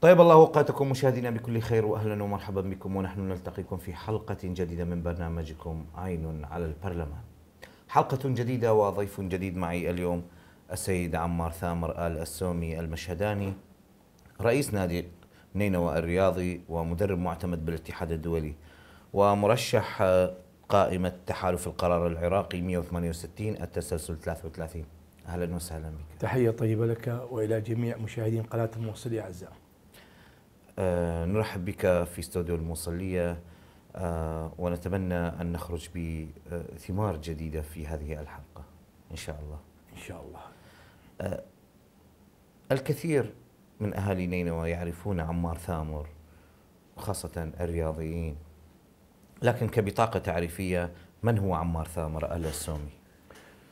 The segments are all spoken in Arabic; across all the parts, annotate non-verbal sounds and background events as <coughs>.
طيب الله اوقاتكم مشاهدينا بكل خير واهلا ومرحبا بكم ونحن نلتقيكم في حلقه جديده من برنامجكم عين على البرلمان. حلقه جديده وضيف جديد معي اليوم السيد عمار ثامر ال السومي المشهداني رئيس نادي نينوى الرياضي ومدرب معتمد بالاتحاد الدولي ومرشح قائمه تحالف القرار العراقي 168 التسلسل 33 اهلا وسهلا بك. تحيه طيبه لك والى جميع مشاهدين قناه الموصل اعزائي. آه، نرحب بك في استوديو الموصلية آه، ونتمنى أن نخرج بثمار جديدة في هذه الحلقة إن شاء الله إن شاء الله آه، الكثير من أهالي نينوى يعرفون عمار ثامر خاصة الرياضيين لكن كبطاقة تعريفية من هو عمار ثامر الأسومي؟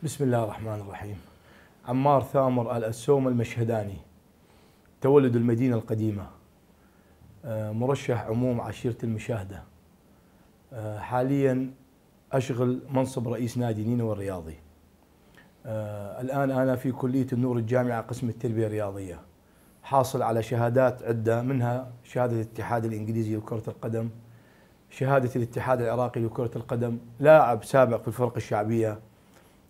بسم الله الرحمن الرحيم عمار ثامر السوم المشهداني تولد المدينة القديمة آه، مرشح عموم عشيرة المشاهدة آه، حاليا أشغل منصب رئيس نادي نينوى الرياضي آه، الآن أنا في كلية النور الجامعة قسم التربية الرياضية حاصل على شهادات عدة منها شهادة الاتحاد الإنجليزي لكرة القدم شهادة الاتحاد العراقي لكرة القدم لاعب سابق في الفرق الشعبية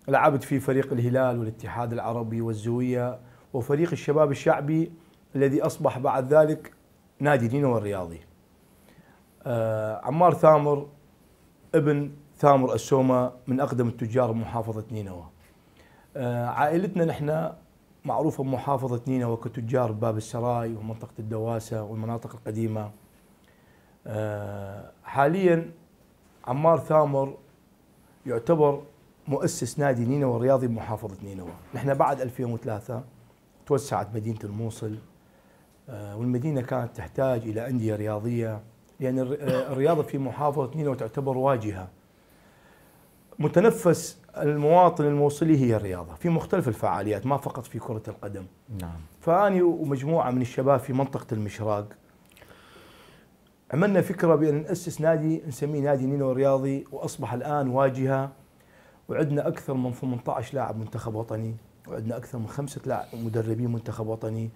لعبت في فريق الهلال والاتحاد العربي والزوية وفريق الشباب الشعبي الذي أصبح بعد ذلك نادي دينو الرياضي آه عمار ثامر ابن ثامر السومة من أقدم التجار بمحافظة نينوى آه عائلتنا نحن معروفة بمحافظة نينوى كتجار باب السراي ومنطقة الدواسة والمناطق القديمة آه حاليا عمار ثامر يعتبر مؤسس نادي نينوى الرياضي بمحافظة نينوى نحن بعد 2003 توسعت مدينة الموصل آه، والمدينه كانت تحتاج الى انديه رياضيه لان آه، الرياضه في محافظه نينوى تعتبر واجهه متنفس المواطن الموصلي هي الرياضه في مختلف الفعاليات ما فقط في كره القدم نعم فاني ومجموعه من الشباب في منطقه المشراق عملنا فكره بان ناسس نادي نسميه نادي نينو الرياضي واصبح الان واجهه وعندنا اكثر من 18 لاعب منتخب وطني وعندنا اكثر من خمسه لاعب مدربين منتخب وطني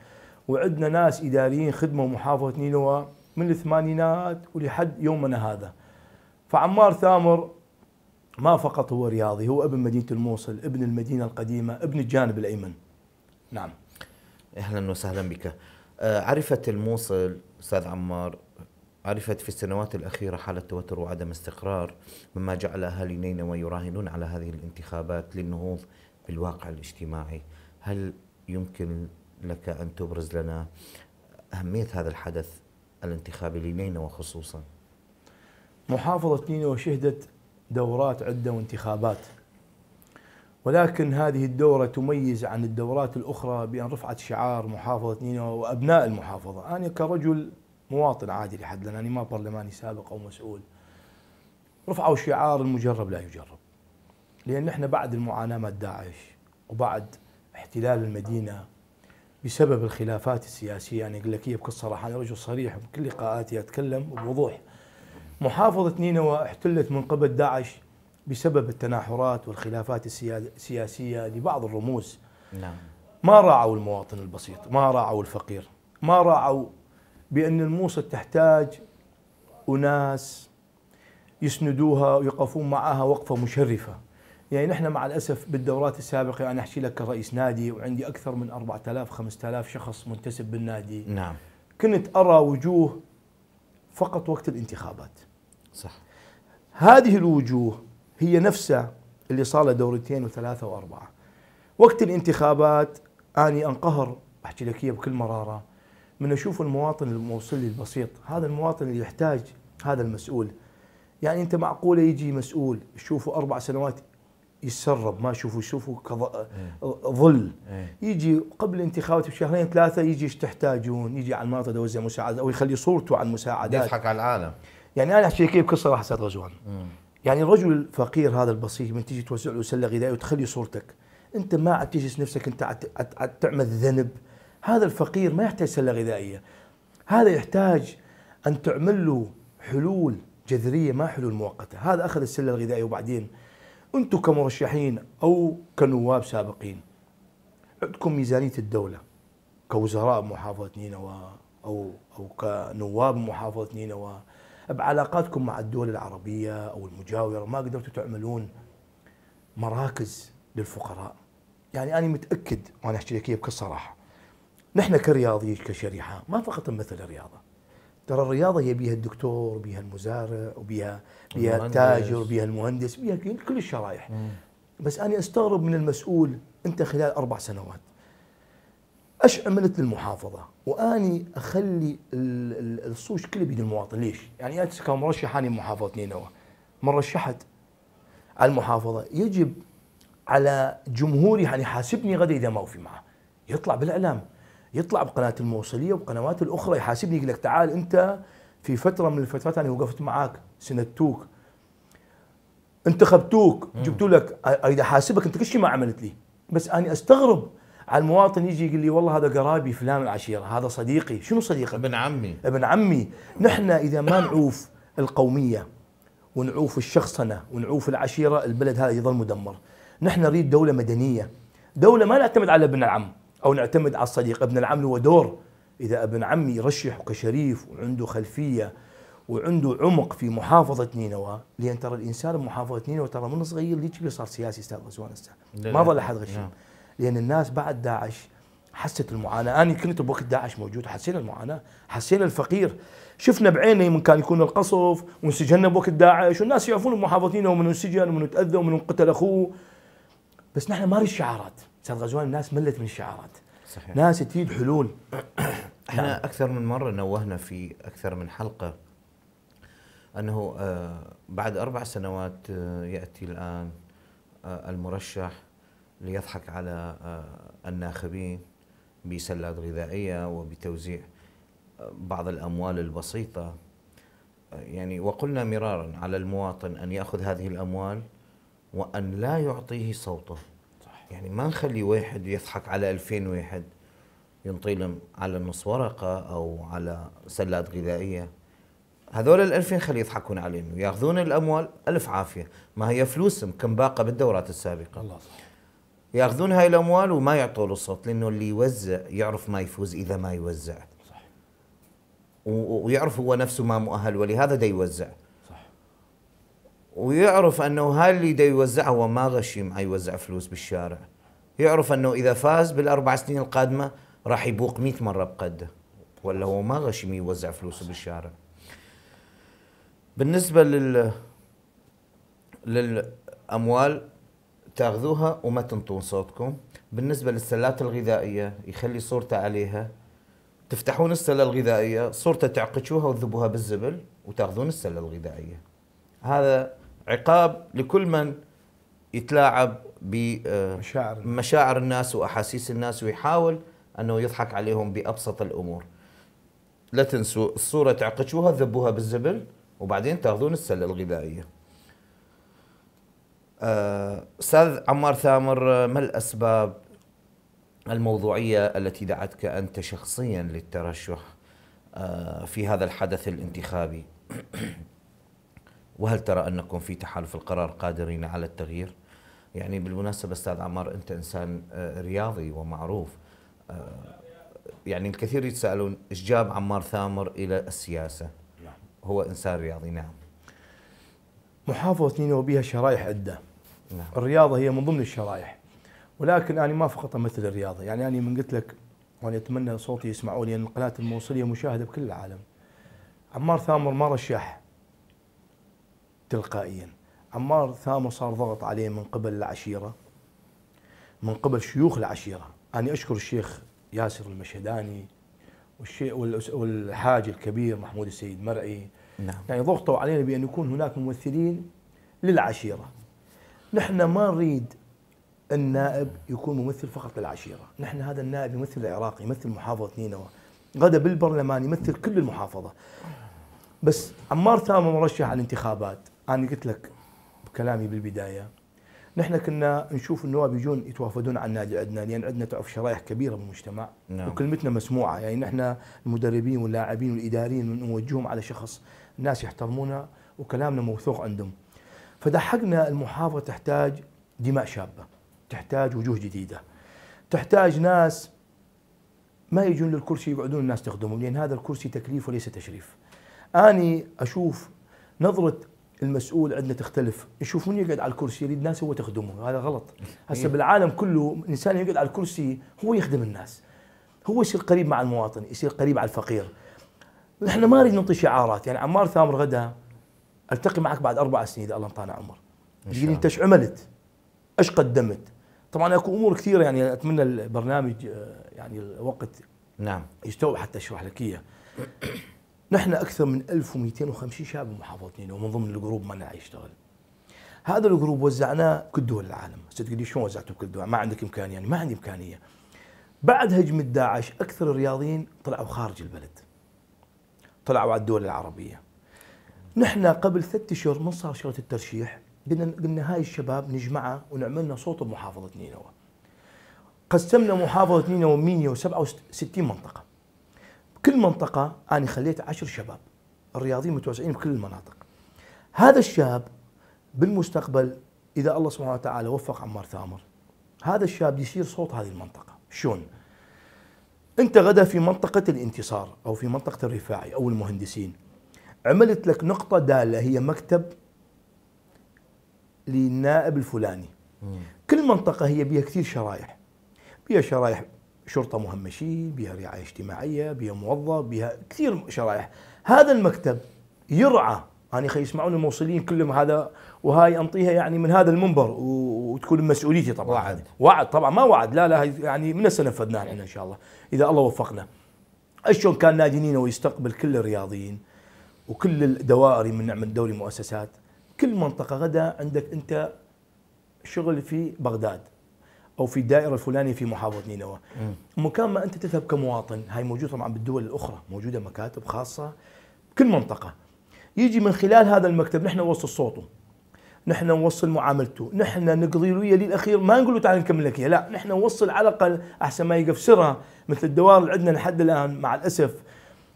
وعندنا ناس اداريين خدموا محافظه نينوى من الثمانينات ولحد يومنا هذا فعمار ثامر ما فقط هو رياضي هو ابن مدينه الموصل ابن المدينه القديمه ابن الجانب الايمن نعم اهلا وسهلا بك آه، عرفت الموصل استاذ عمار عرفت في السنوات الأخيرة حالة توتر وعدم استقرار مما جعل أهالي نينوى يراهنون على هذه الانتخابات للنهوض بالواقع الاجتماعي هل يمكن لك أن تبرز لنا أهمية هذا الحدث الانتخابي لنينا وخصوصا محافظة نينوى شهدت دورات عدة وانتخابات ولكن هذه الدورة تميز عن الدورات الأخرى بأن رفعت شعار محافظة نينوى وأبناء المحافظة أنا كرجل مواطن عادي لحد أنا ما برلماني سابق أو مسؤول رفعوا شعار المجرب لا يجرب لأن احنا بعد المعاناة مال داعش وبعد احتلال المدينة بسبب الخلافات السياسيه يعني اقول لك بكل صراحه انا رجل صريح بكل لقاءاتي اتكلم بوضوح محافظه نينوى احتلت من قبل داعش بسبب التناحرات والخلافات السياسيه لبعض الرموز نعم ما راعوا المواطن البسيط ما راعوا الفقير ما راعوا بأن الموصل تحتاج أناس يسندوها ويقفون معها وقفة مشرفة يعني نحن مع الاسف بالدورات السابقه انا احكي لك كرئيس نادي وعندي اكثر من 4000 5000 شخص منتسب بالنادي نعم كنت ارى وجوه فقط وقت الانتخابات صح هذه الوجوه هي نفسها اللي صار له دورتين وثلاثه واربعه وقت الانتخابات اني انقهر احكي لك اياها بكل مراره من اشوف المواطن الموصلي البسيط هذا المواطن اللي يحتاج هذا المسؤول يعني انت معقوله يجي مسؤول تشوفه اربع سنوات يتسرب ما يشوفوا يشوفوا إيه. ظل إيه. يجي قبل الانتخابات بشهرين ثلاثه يجي ايش تحتاجون؟ يجي على المناطق يوزع مساعدات او يخلي صورته عن مساعدات يضحك على العالم يعني انا احكي كيف بكل صراحه استاذ غزوان يعني الرجل الفقير هذا البسيط من تيجي توزع له سله غذائيه وتخلي صورتك انت ما عاد تجلس نفسك انت عاد تعمل ذنب هذا الفقير ما يحتاج سله غذائيه هذا يحتاج ان تعمل له حلول جذريه ما حلول مؤقته هذا اخذ السله الغذائيه وبعدين أنتم كمرشحين أو كنواب سابقين عندكم ميزانية الدولة كوزراء محافظة نينوى أو أو كنواب محافظة نينوى بعلاقاتكم مع الدول العربية أو المجاورة ما قدرتوا تعملون مراكز للفقراء يعني أنا متأكد وأنا أحكي لك بكل صراحة نحن كرياضيين كشريحة ما فقط نمثل الرياضة ترى الرياضه هي بيها الدكتور بيها المزارع وبيها بيها التاجر بيها المهندس بيها كل الشرائح بس انا استغرب من المسؤول انت خلال اربع سنوات ايش عملت للمحافظه؟ واني اخلي الصوش كله بيد المواطن ليش؟ يعني أنت كمرشح أنا محافظه نينوى من رشحت على المحافظه يجب على جمهوري يعني حاسبني غدا اذا ما وفي معه يطلع بالاعلام يطلع بقناه الموصليه وقنوات الاخرى يحاسبني يقول لك تعال انت في فتره من الفترات انا وقفت معاك سندتوك انتخبتوك جبتوا لك اريد احاسبك انت كل شيء ما عملت لي بس انا استغرب على المواطن يجي يقول لي والله هذا قرابي فلان العشيره هذا صديقي شنو صديقك ابن عمي ابن عمي نحن اذا ما <coughs> نعوف القوميه ونعوف الشخصنه ونعوف العشيره البلد هذا يظل مدمر نحن نريد دوله مدنيه دوله ما نعتمد على ابن العم أو نعتمد على الصديق ابن العم له دور إذا ابن عمي يرشح كشريف وعنده خلفية وعنده عمق في محافظة نينوى لأن ترى الإنسان بمحافظة نينوى ترى من صغير ليش صار سياسي أستاذ غزوان استاذ ما ظل أحد غشيم نعم. لأن الناس بعد داعش حست المعاناة أنا كنت بوقت داعش موجود حسينا المعاناة حسينا الفقير شفنا بعيني من كان يكون القصف وانسجنا بوقت داعش والناس يعرفون نينوى ومن انسجن ومن تأذى ومن قتل أخوه بس نحن ما نريد شعارات سنه غزوان الناس ملت من الشعارات صحيح. ناس تريد حلول <clears throat> احنا نعم. اكثر من مره نوهنا في اكثر من حلقه انه آه، بعد اربع سنوات آه، ياتي الان آه، المرشح ليضحك على الناخبين بسلات غذائيه وبتوزيع بعض الاموال البسيطه يعني وقلنا مرارا على المواطن ان ياخذ هذه الاموال وان لا يعطيه صوته يعني ما نخلي واحد يضحك على 2000 واحد ينطيلهم على نص ورقة أو على سلات غذائية هذول الألفين خلي يضحكون عليهم وياخذون الأموال ألف عافية ما هي فلوسهم كم باقة بالدورات السابقة الله ياخذون هاي الأموال وما يعطوا له الصوت لأنه اللي يوزع يعرف ما يفوز إذا ما يوزع صح. ويعرف هو نفسه ما مؤهل ولهذا دا يوزع ويعرف انه اللي دا يوزعها هو ما غشيم يوزع فلوس بالشارع يعرف انه اذا فاز بالاربع سنين القادمه راح يبوق 100 مره بقده ولا هو ما غشيم يوزع فلوسه بالشارع بالنسبه لل للاموال تاخذوها وما تنطون صوتكم بالنسبه للسلات الغذائيه يخلي صورته عليها تفتحون السله الغذائيه صورته تعقشوها وتذبوها بالزبل وتاخذون السله الغذائيه هذا عقاب لكل من يتلاعب بمشاعر آه، مشاعر الناس واحاسيس الناس ويحاول انه يضحك عليهم بابسط الامور. لا تنسوا الصوره تعقشوها ذبوها بالزبل وبعدين تاخذون السله الغذائيه. آه، استاذ عمار ثامر آه، ما الاسباب الموضوعيه التي دعتك انت شخصيا للترشح في هذا الحدث الانتخابي؟ <clears throat> وهل ترى أنكم في تحالف القرار قادرين على التغيير؟ يعني بالمناسبة أستاذ عمار أنت إنسان آه، رياضي ومعروف آه، يعني الكثير يتساءلون إيش جاب عمار ثامر إلى السياسة؟ نعم. هو إنسان رياضي نعم محافظة نينوى بها شرائح عدة نعم. الرياضة هي من ضمن الشرائح ولكن أنا ما فقط أمثل الرياضة يعني أنا من قلت لك وأنا أتمنى صوتي يسمعوني لأن القناة الموصلية مشاهدة بكل العالم عمار ثامر ما رشح تلقائيا عمار ثامر صار ضغط عليه من قبل العشيرة من قبل شيوخ العشيرة أنا أشكر الشيخ ياسر المشهداني والحاج الكبير محمود السيد مرعي نعم. يعني ضغطوا علينا بأن يكون هناك ممثلين للعشيرة نحن ما نريد النائب يكون ممثل فقط للعشيرة نحن هذا النائب يمثل العراق يمثل محافظة نينوى غدا بالبرلمان يمثل كل المحافظة بس عمار ثامر مرشح على الانتخابات أنا قلت لك بكلامي بالبداية نحن كنا نشوف النواب يجون يتوافدون على النادي عندنا لان عندنا تعرف شرائح كبيره بالمجتمع نعم. وكلمتنا مسموعه يعني نحن المدربين واللاعبين والاداريين نوجههم على شخص الناس يحترمونه وكلامنا موثوق عندهم فدحقنا المحافظه تحتاج دماء شابه تحتاج وجوه جديده تحتاج ناس ما يجون للكرسي يقعدون الناس تخدمهم لان هذا الكرسي تكليف وليس تشريف اني اشوف نظره المسؤول عندنا تختلف نشوف من يقعد على الكرسي يريد ناس هو تخدمه هذا غلط إيه. هسه بالعالم كله الانسان يقعد على الكرسي هو يخدم الناس هو يصير قريب مع المواطن يصير قريب على الفقير نحن ما نريد نعطي شعارات يعني عمار ثامر غدا التقي معك بعد اربع سنين اذا الله انطانا عمر يقول انت ايش عملت؟ ايش قدمت؟ طبعا اكو امور كثيره يعني اتمنى البرنامج آه، يعني الوقت نعم يستوعب حتى اشرح لك اياه نحن اكثر من 1250 شاب محافظتين ومن ضمن الجروب ما نعي يشتغل هذا الجروب وزعناه كل دول العالم ستقولي شلون وزعته بكل دول ما عندك امكانيه يعني ما عندي امكانيه بعد هجمه داعش اكثر الرياضيين طلعوا خارج البلد طلعوا على الدول العربيه نحن قبل ثلاثة اشهر من صار شغله الترشيح قلنا قلنا هاي الشباب نجمعه لنا صوت بمحافظه نينوى قسمنا محافظه نينوى 167 منطقه كل منطقة أنا خليت عشر شباب الرياضيين متوزعين بكل المناطق هذا الشاب بالمستقبل إذا الله سبحانه وتعالى وفق عمار ثامر هذا الشاب يصير صوت هذه المنطقة شلون؟ أنت غدا في منطقة الانتصار أو في منطقة الرفاعي أو المهندسين عملت لك نقطة دالة هي مكتب للنائب الفلاني كل منطقة هي بها كثير شرايح بها شرايح شرطه مهمشين بها رعايه اجتماعيه بها موظف بها كثير شرائح هذا المكتب يرعى أنا خي يسمعون الموصلين كلهم هذا وهاي أنطيها يعني من هذا المنبر وتكون مسؤوليتي طبعا وعد وعد طبعا ما وعد لا لا يعني من هسه نفذناه احنا إن شاء الله إذا الله وفقنا شلون كان ناجنينا ويستقبل كل الرياضيين وكل الدوائر من نعمل دوري مؤسسات كل منطقة غدا عندك أنت شغل في بغداد او في الدائره الفلانيه في محافظه نينوى مكان ما انت تذهب كمواطن هاي موجوده طبعا بالدول الاخرى موجوده مكاتب خاصه بكل منطقه يجي من خلال هذا المكتب نحن نوصل صوته نحن نوصل معاملته نحن نقضي له للاخير ما نقول له تعال نكمل لك لا نحن نوصل على الاقل احسن ما يقف سرها مثل الدوائر اللي عندنا لحد الان مع الاسف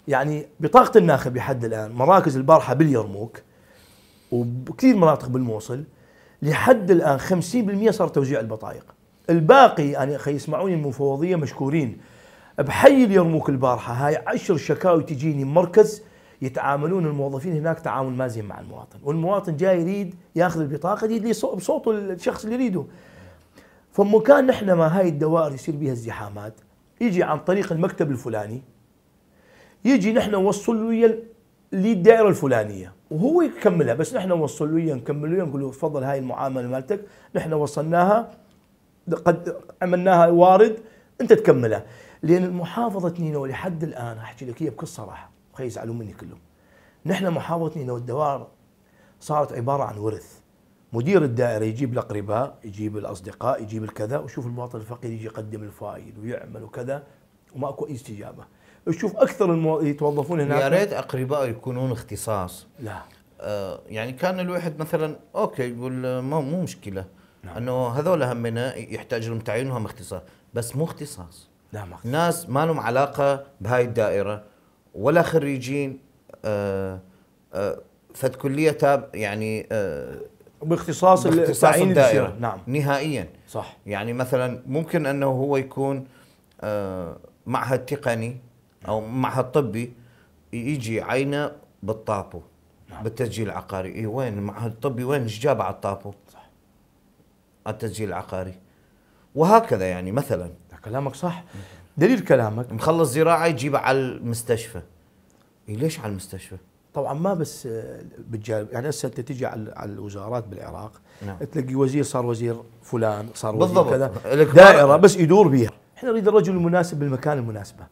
يعني بطاقه الناخب لحد الان مراكز البارحه باليرموك وكثير مناطق بالموصل لحد الان 50% صار توزيع البطايق الباقي يعني اخي يسمعوني المفوضيه مشكورين بحي اليرموك البارحه هاي عشر شكاوي تجيني مركز يتعاملون الموظفين هناك تعامل ما زين مع المواطن والمواطن جاي يريد ياخذ البطاقه يريد بصوته الشخص اللي يريده فمكان نحن ما هاي الدوائر يصير بها ازدحامات يجي عن طريق المكتب الفلاني يجي نحن نوصل له للدائره الفلانيه وهو يكملها بس نحن نوصل له نكمل له نقول له تفضل هاي المعامله مالتك نحن وصلناها قد عملناها وارد انت تكمله لان محافظه نينوى لحد الان احكي لك هي بكل صراحه خلي يزعلون مني كلهم نحن محافظه نينوى الدوار صارت عباره عن ورث مدير الدائره يجيب الاقرباء يجيب الاصدقاء يجيب الكذا وشوف المواطن الفقير يجي يقدم الفائل ويعمل وكذا وما اكو استجابه تشوف اكثر المو... يتوظفون هناك يا ريت اقرباء يكونون اختصاص لا آه يعني كان الواحد مثلا اوكي يقول آه، مو مشكله نعم. انه هذول همنا يحتاج لهم تعيينهم اختصاص بس مو اختصاص لا نعم، ما ناس ما لهم علاقه بهاي الدائره ولا خريجين آه آه فد كليه تاب يعني آه باختصاص, باختصاص الدائره نعم نهائيا صح يعني مثلا ممكن انه هو يكون آه معهد تقني او نعم. معهد طبي يجي عينه بالطابو نعم. بالتسجيل العقاري إيه وين المعهد الطبي وين ايش جاب على الطابو صح. التسجيل العقاري وهكذا يعني مثلا كلامك صح دليل كلامك مخلص زراعه يجيبه على المستشفى إيه ليش على المستشفى؟ طبعا ما بس بالجانب يعني هسه انت تجي على الوزارات بالعراق نعم. تلاقي وزير صار وزير فلان صار وزير بالضبط. كذا دائره بس يدور بيها احنا نريد الرجل المناسب بالمكان المناسبه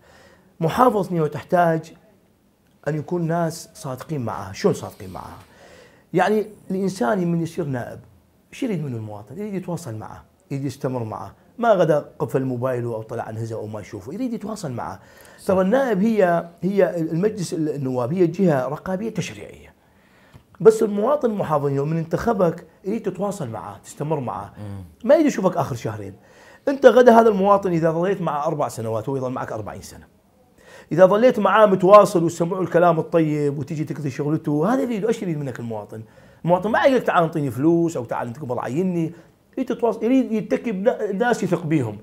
محافظه نيوي تحتاج ان يكون ناس صادقين معها شلون صادقين معها يعني الانسان من يصير نائب ايش يريد منه المواطن؟ يريد يتواصل معه، يريد يستمر معه، ما غدا قفل موبايله او طلع عن هزه او ما يشوفه، يريد يتواصل معه. ترى النائب هي هي المجلس النواب هي جهه رقابيه تشريعيه. بس المواطن المحافظ يوم من انتخبك يريد تتواصل معه، تستمر معه. ما يريد يشوفك اخر شهرين. انت غدا هذا المواطن اذا ظليت معه اربع سنوات هو يظل معك 40 سنه. اذا ظليت معاه متواصل وسمعوا الكلام الطيب وتجي تقضي شغلته هذا يريد ايش يريد منك المواطن؟ المواطن ما يقول لك تعال اعطيني فلوس او تعال انت قبل عيني يريد يتكي ناس يثق بيهم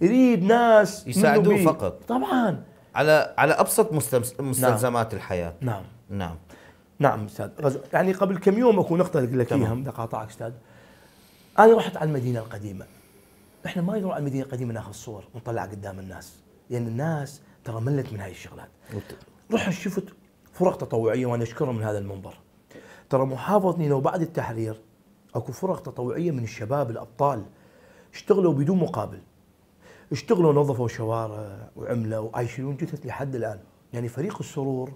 يريد ناس يساعدوه فقط طبعا على على ابسط نعم. مستلزمات نعم. الحياه نعم نعم نعم استاذ يعني قبل كم يوم اكو نقطه لك اياها بدي استاذ انا رحت على المدينه القديمه احنا ما نروح على المدينه القديمه ناخذ صور ونطلع قدام الناس لان الناس ترى ملت من هاي الشغلات رحت شفت فرق تطوعيه وانا اشكرهم من هذا المنبر ترى محافظة نينوى بعد التحرير اكو فرق تطوعية من الشباب الابطال اشتغلوا بدون مقابل اشتغلوا نظفوا شوارع وعملوا وعايشين جثث لحد الان يعني فريق السرور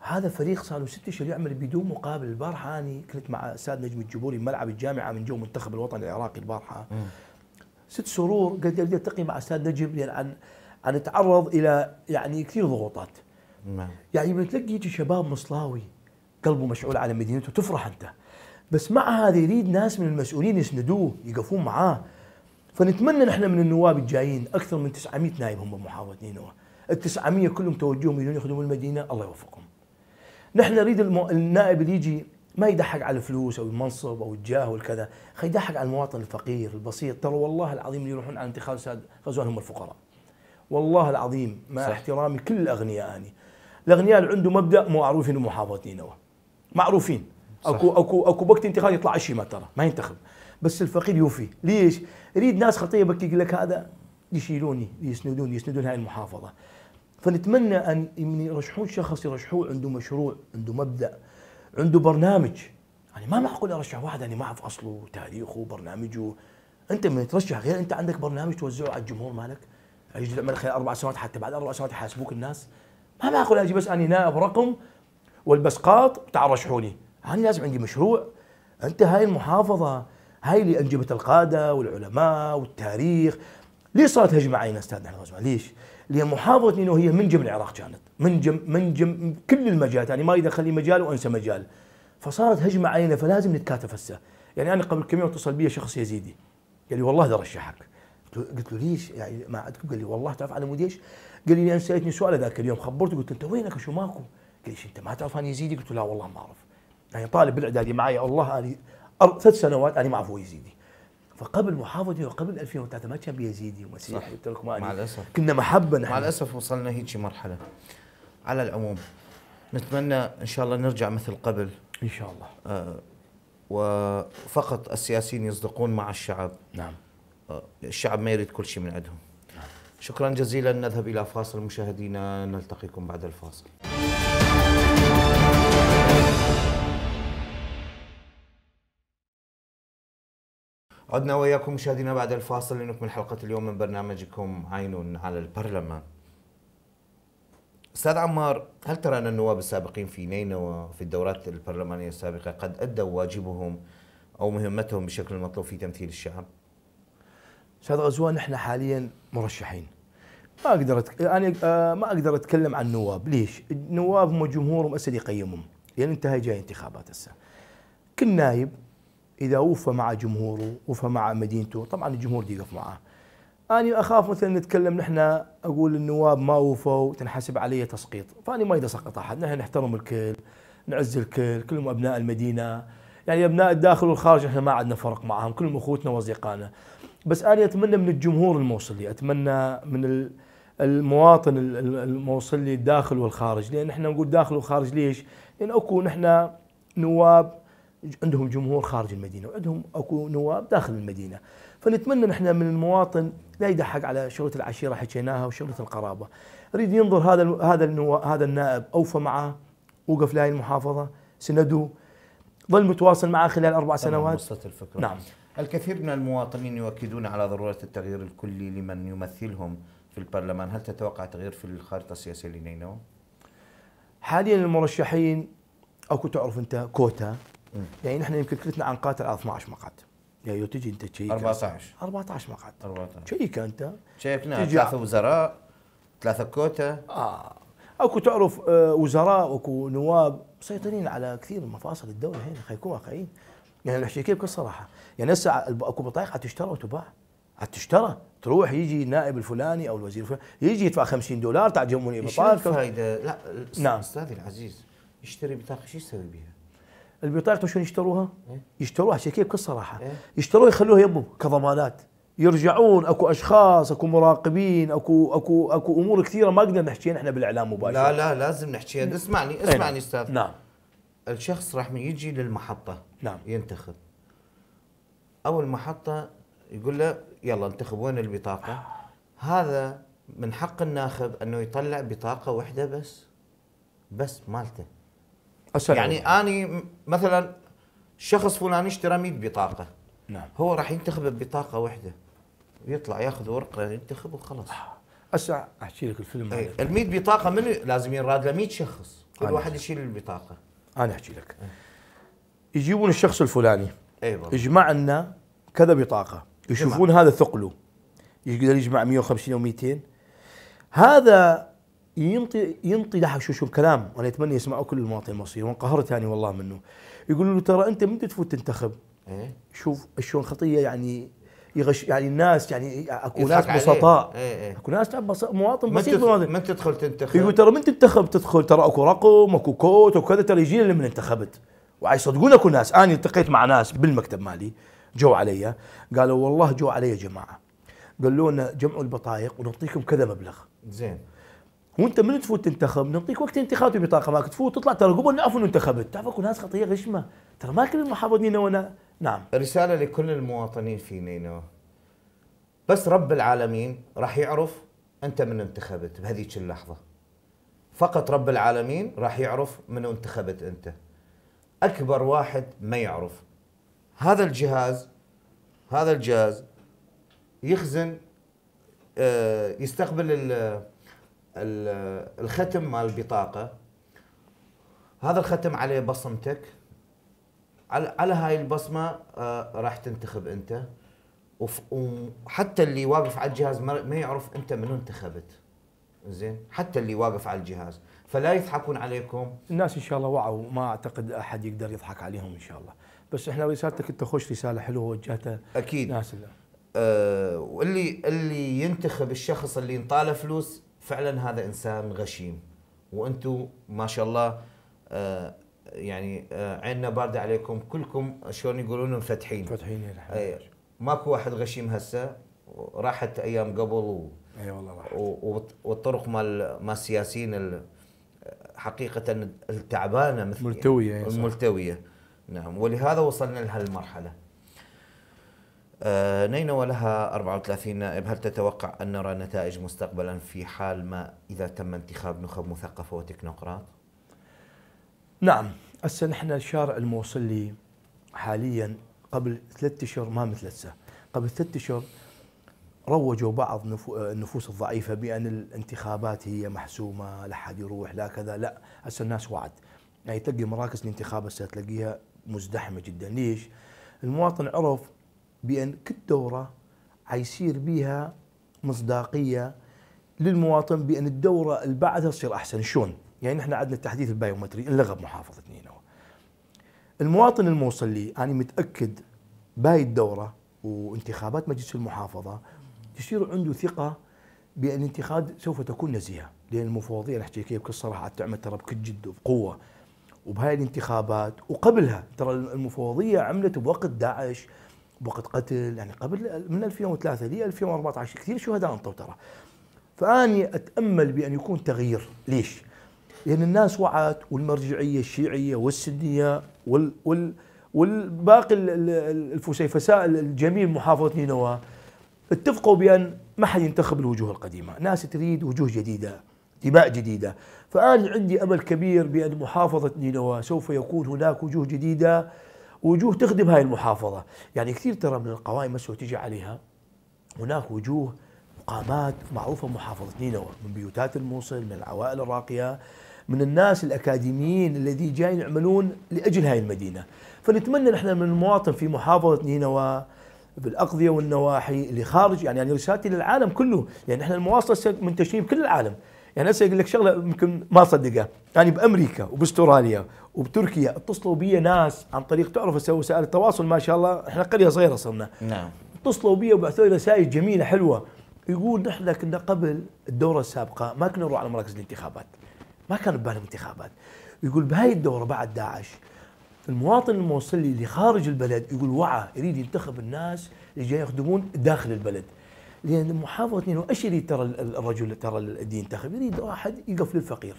هذا فريق صار له ست اشهر يعمل بدون مقابل البارحه انا كنت مع استاذ نجم الجبوري بملعب الجامعه من جو منتخب الوطن العراقي البارحه ست سرور قد التقي مع استاذ نجم لان عن عن تعرض الى يعني كثير ضغوطات مم. نعم. يعني بتلقي شباب مصلاوي قلبه مشعول على مدينته تفرح انت بس مع هذا يريد ناس من المسؤولين يسندوه يقفون معاه فنتمنى نحن من النواب الجايين اكثر من 900 نائب هم بمحافظه نينوى ال 900 كلهم توجههم يريدون يخدموا المدينه الله يوفقهم. نحن نريد النائب اللي يجي ما يضحك على الفلوس او المنصب او الجاه والكذا، خلي يضحك على المواطن الفقير البسيط، ترى والله العظيم اللي يروحون على انتخاب ساد غزوان هم الفقراء. والله العظيم مع احترامي كل الاغنياء اني. الاغنياء اللي عنده مبدا معروف انه محافظه نينوى. معروفين صح. اكو اكو اكو وقت انتخاب يطلع ما ترى ما ينتخب بس الفقير يوفي ليش؟ يريد ناس خطيه بك يقول لك هذا يشيلوني يسندوني يسندون هاي المحافظه فنتمنى ان يرشحون شخص يرشحوه عنده مشروع عنده مبدا عنده برنامج يعني ما معقول ارشح واحد انا يعني ما اعرف اصله وتاريخه وبرنامجه انت من ترشح غير انت عندك برنامج توزعه على الجمهور مالك يجي تعمل خلال اربع سنوات حتى بعد اربع سنوات يحاسبوك الناس ما معقول اجي بس اني نائب رقم والبسقاط بتاع رشحوني انا لازم عندي مشروع انت هاي المحافظه هاي اللي انجبت القاده والعلماء والتاريخ ليش صارت هجمه علينا استاذ احمد غزوان ليش؟ لان محافظه نينو هي منجم العراق كانت منجم منجم كل المجالات يعني ما اقدر اخلي مجال وانسى مجال فصارت هجمه علينا فلازم نتكاتف هسه يعني انا قبل كم يوم اتصل بي شخص يزيدي قال لي والله ده رشحك قلت له ليش يعني ما عندكم قال لي والله تعرف على مود ايش؟ قال لي انا سالتني سؤال ذاك اليوم خبرته قلت انت وينك وشو ماكو؟ لي انت ما تعرف انا يزيدي؟ قلت له لا والله ما اعرف. يعني طالب بالاعدادي معي والله انا ثلاث سنوات انا ما اعرف هو يزيدي. فقبل محافظتي وقبل 2003 ما كان بيزيدي ومسيحي قلت لكم مع الاسف كنا محبه نحن مع الاسف وصلنا هيك مرحله. على العموم نتمنى ان شاء الله نرجع مثل قبل. ان شاء الله. آه وفقط السياسيين يصدقون مع الشعب. نعم. آه الشعب ما يريد كل شيء من عندهم. نعم. شكرا جزيلا نذهب الى فاصل مشاهدينا نلتقيكم بعد الفاصل عدنا وياكم مشاهدينا بعد الفاصل لنكمل حلقة اليوم من برنامجكم عين على البرلمان استاذ عمار هل ترى ان النواب السابقين في نينوى في الدورات البرلمانيه السابقه قد ادوا واجبهم او مهمتهم بشكل المطلوب في تمثيل الشعب؟ استاذ غزوان نحن حاليا مرشحين ما اقدر أتك... يعني، انا آه، ما اقدر اتكلم عن النواب ليش؟ النواب هم جمهورهم اسد يقيمهم لان يعني انتهى جاي انتخابات هسه كل نايب اذا وفى مع جمهوره وفى مع مدينته طبعا الجمهور يقف معاه اني اخاف مثلا نتكلم نحن اقول النواب ما وفوا تنحسب علي تسقيط فاني ما سقط احد نحن نحترم الكل نعز الكل كلهم ابناء المدينه يعني ابناء الداخل والخارج احنا ما عندنا فرق معهم كلهم اخوتنا واصدقائنا بس انا اتمنى من الجمهور الموصلي اتمنى من المواطن الموصلي الداخل والخارج لان احنا نقول داخل وخارج ليش؟ لان اكو نحن نواب عندهم جمهور خارج المدينه وعندهم اكو نواب داخل المدينه فنتمنى نحن من المواطن لا يدحق على شغله العشيره حكيناها وشغله القرابه يريد ينظر هذا هذا هذا النائب اوفى معه وقف لهي المحافظه سنده ظل متواصل معه خلال اربع سنوات الفكره نعم الكثير من المواطنين يؤكدون على ضروره التغيير الكلي لمن يمثلهم في البرلمان هل تتوقع تغيير في الخارطه السياسيه لنينوى حاليا المرشحين اكو تعرف انت كوتا يعني نحن يمكن كلتنا عن على 12 مقعد يا يو تجي انت تشيك 14 14 مقعد 14 تشيك انت شيكنا ثلاثة وزراء ثلاثة كوتا اه اكو تعرف آه، وزراء اكو نواب مسيطرين على كثير من مفاصل الدولة هنا خلينا نكون واقعيين يعني نحكي كيف بكل صراحة يعني هسه اكو بطايق تشترى وتباع تشترى تروح يجي النائب الفلاني او الوزير الفلاني يجي يدفع 50 دولار تعجبوني بطاقه شو الفائده لا نعم استاذي العزيز يشتري بطاقه شو يسوي بها؟ البطاقة شلون يشتروها؟ إيه. يشتروها عشان كذا بكل صراحة يشتروها يخلوها يمهم كضمانات يرجعون اكو اشخاص اكو مراقبين اكو اكو اكو امور كثيره ما نقدر نحكيها احنا بالاعلام مباشره لا لا لازم نحكيها إيه. اسمعني إيه. اسمعني استاذ نعم الشخص راح يجي للمحطه نعم ينتخب اول محطه يقول له يلا انتخب وين البطاقه آه. هذا من حق الناخب انه يطلع بطاقه واحده بس بس مالته أسألهم. يعني اني مثلا شخص فلان اشترى 100 بطاقه نعم هو راح ينتخب بطاقه واحده ويطلع ياخذ ورقه ينتخب وخلاص هسه آه. احكي لك الفيلم إيه، ال 100 بطاقه من لازم ينراد له 100 شخص كل واحد يشيل البطاقه انا احكي لك أي. يجيبون الشخص الفلاني اي يجمع لنا كذا بطاقه يشوفون هذا ثقله يقدر يجمع 150 او 200 هذا ينطي ينطي دحشوش الكلام وانا اتمنى يسمعه كل المواطنين المصريين وانقهرت يعني والله منه يقول له ترى انت من تفوت تنتخب إيه. شوف شلون خطيه يعني يغش يعني الناس يعني اكو ناس بسطاء إيه، إيه. اكو ناس مواطن بسيط مواطن من تدخل تنتخب يقول ترى من تنتخب تدخل ترى اكو رقم اكو كوت وكذا ترى يجينا اللي من انتخبت وعيصدقون اكو ناس انا التقيت مع ناس بالمكتب مالي جو علي قالوا والله جو علي يا جماعه قالوا لنا جمعوا البطايق ونعطيكم كذا مبلغ زين وانت من تفوت تنتخب نعطيك وقت انتخابات بطاقه ماك تفوت تطلع ترى قبل نعرف انه انتخبت تعرف اكو ناس خطيه غشمه ترى ما كل المحافظين نينوى نعم رساله لكل المواطنين في نينوى بس رب العالمين راح يعرف انت من انتخبت بهذيك اللحظه فقط رب العالمين راح يعرف من انتخبت انت اكبر واحد ما يعرف هذا الجهاز هذا الجهاز يخزن آه، يستقبل الختم مال البطاقه هذا الختم عليه بصمتك على, على هاي البصمه آه، راح تنتخب انت وحتى اللي واقف على الجهاز ما يعرف انت من انتخبت زين حتى اللي واقف على الجهاز فلا يضحكون عليكم الناس ان شاء الله وعوا ما اعتقد احد يقدر يضحك عليهم ان شاء الله بس احنا رسالتك انت خوش رساله حلوه وجهتها اكيد ناس الله. آه واللي اللي ينتخب الشخص اللي ينطاله فلوس فعلا هذا انسان غشيم وانتم ما شاء الله آه يعني آه عيننا بارده عليكم كلكم شلون يقولون مفتحين مفتحين أي آه، ماكو واحد غشيم هسه راحت ايام قبل و اي والله راحت والطرق مال مال السياسيين حقيقه التعبانه مثل يعني. ملتويه يعني الملتويه نعم ولهذا وصلنا لهالمرحله آه، نينوى لها 34 نائب هل تتوقع أن نرى نتائج مستقبلا في حال ما إذا تم انتخاب نخب مثقفة وتكنوقراط؟ نعم هسه نحن الشارع لي حاليا قبل ثلاثة اشهر ما مثل هسه قبل ثلاثة اشهر روجوا بعض آه، النفوس الضعيفة بأن الانتخابات هي محسومة لا حد يروح لا كذا لا هسه الناس وعد يعني تلقي مراكز الانتخاب هسه تلاقيها مزدحمة جدا ليش؟ المواطن عرف بان كل دوره عيصير بيها مصداقيه للمواطن بان الدوره اللي بعدها تصير احسن شلون؟ يعني نحن عندنا التحديث البايومتري انلغى بمحافظه نينوى. المواطن الموصل لي انا يعني متاكد باي الدوره وانتخابات مجلس المحافظه يصير عنده ثقه بان الانتخابات سوف تكون نزيهه، لان المفوضيه نحكي احكي بكل صراحه تعمل ترى بكل جد وبقوه وبهاي الانتخابات وقبلها ترى المفوضيه عملت بوقت داعش وقت قتل يعني قبل من 2003 ل 2014 كثير شهداء انطوا ترى فاني اتامل بان يكون تغيير ليش؟ لان الناس وعت والمرجعيه الشيعيه والسنيه وال وال والباقي الفسيفساء الجميع محافظه نينوى اتفقوا بان ما حد ينتخب الوجوه القديمه، ناس تريد وجوه جديده، دماء جديده، فاني عندي امل كبير بان محافظه نينوى سوف يكون هناك وجوه جديده وجوه تخدم هاي المحافظة يعني كثير ترى من القوائم هسه تجي عليها هناك وجوه مقامات معروفة محافظة نينوى من بيوتات الموصل من العوائل الراقية من الناس الأكاديميين الذي جايين يعملون لأجل هاي المدينة فنتمنى نحن من المواطن في محافظة نينوى بالأقضية والنواحي اللي خارج يعني, يعني رسالتي للعالم كله يعني احنا المواصلة منتشرين بكل العالم يعني هسه يقول لك شغله يمكن ما اصدقها يعني بامريكا وباستراليا وبتركيا اتصلوا بي ناس عن طريق تعرف هسه وسائل التواصل ما شاء الله احنا قريه صغيره صرنا نعم اتصلوا بي وبعثوا لي رسائل جميله حلوه يقول نحن كنا قبل الدوره السابقه ما كنا نروح على مراكز الانتخابات ما كان ببالهم انتخابات يقول بهاي الدوره بعد داعش المواطن الموصلي اللي خارج البلد يقول وعى يريد ينتخب الناس اللي جاي يخدمون داخل البلد لان محافظه يريد ترى الرجل ترى الدين ينتخب يريد واحد يقف للفقير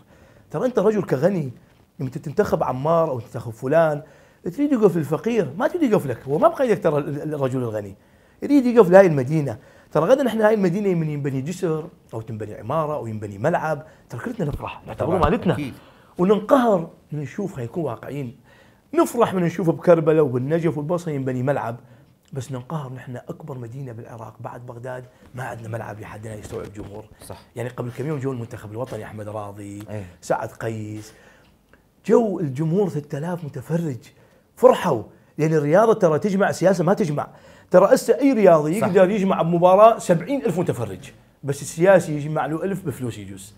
ترى انت رجل كغني لما تنتخب عمار او تنتخب فلان تريد يقف للفقير ما تريد يقف لك هو ما بقيدك ترى الرجل الغني يريد يقف لهاي المدينه ترى غدا احنا هاي المدينه من ينبني جسر او تنبني عماره او ينبني ملعب ترى كلنا نفرح نعتبره مالتنا وننقهر نشوف يكون واقعيين نفرح من نشوف بكربلاء وبالنجف والبصره ينبني ملعب بس ننقهر نحن اكبر مدينه بالعراق بعد بغداد ما عندنا ملعب لحد الان يستوعب جمهور صح يعني قبل كم يوم جو المنتخب الوطني احمد راضي أيه. سعد قيس جو الجمهور 3000 متفرج فرحوا لان يعني الرياضه ترى تجمع السياسه ما تجمع ترى هسه اي رياضي صح. يقدر يجمع بمباراه 70000 متفرج بس السياسي يجمع له 1000 بفلوس يجوز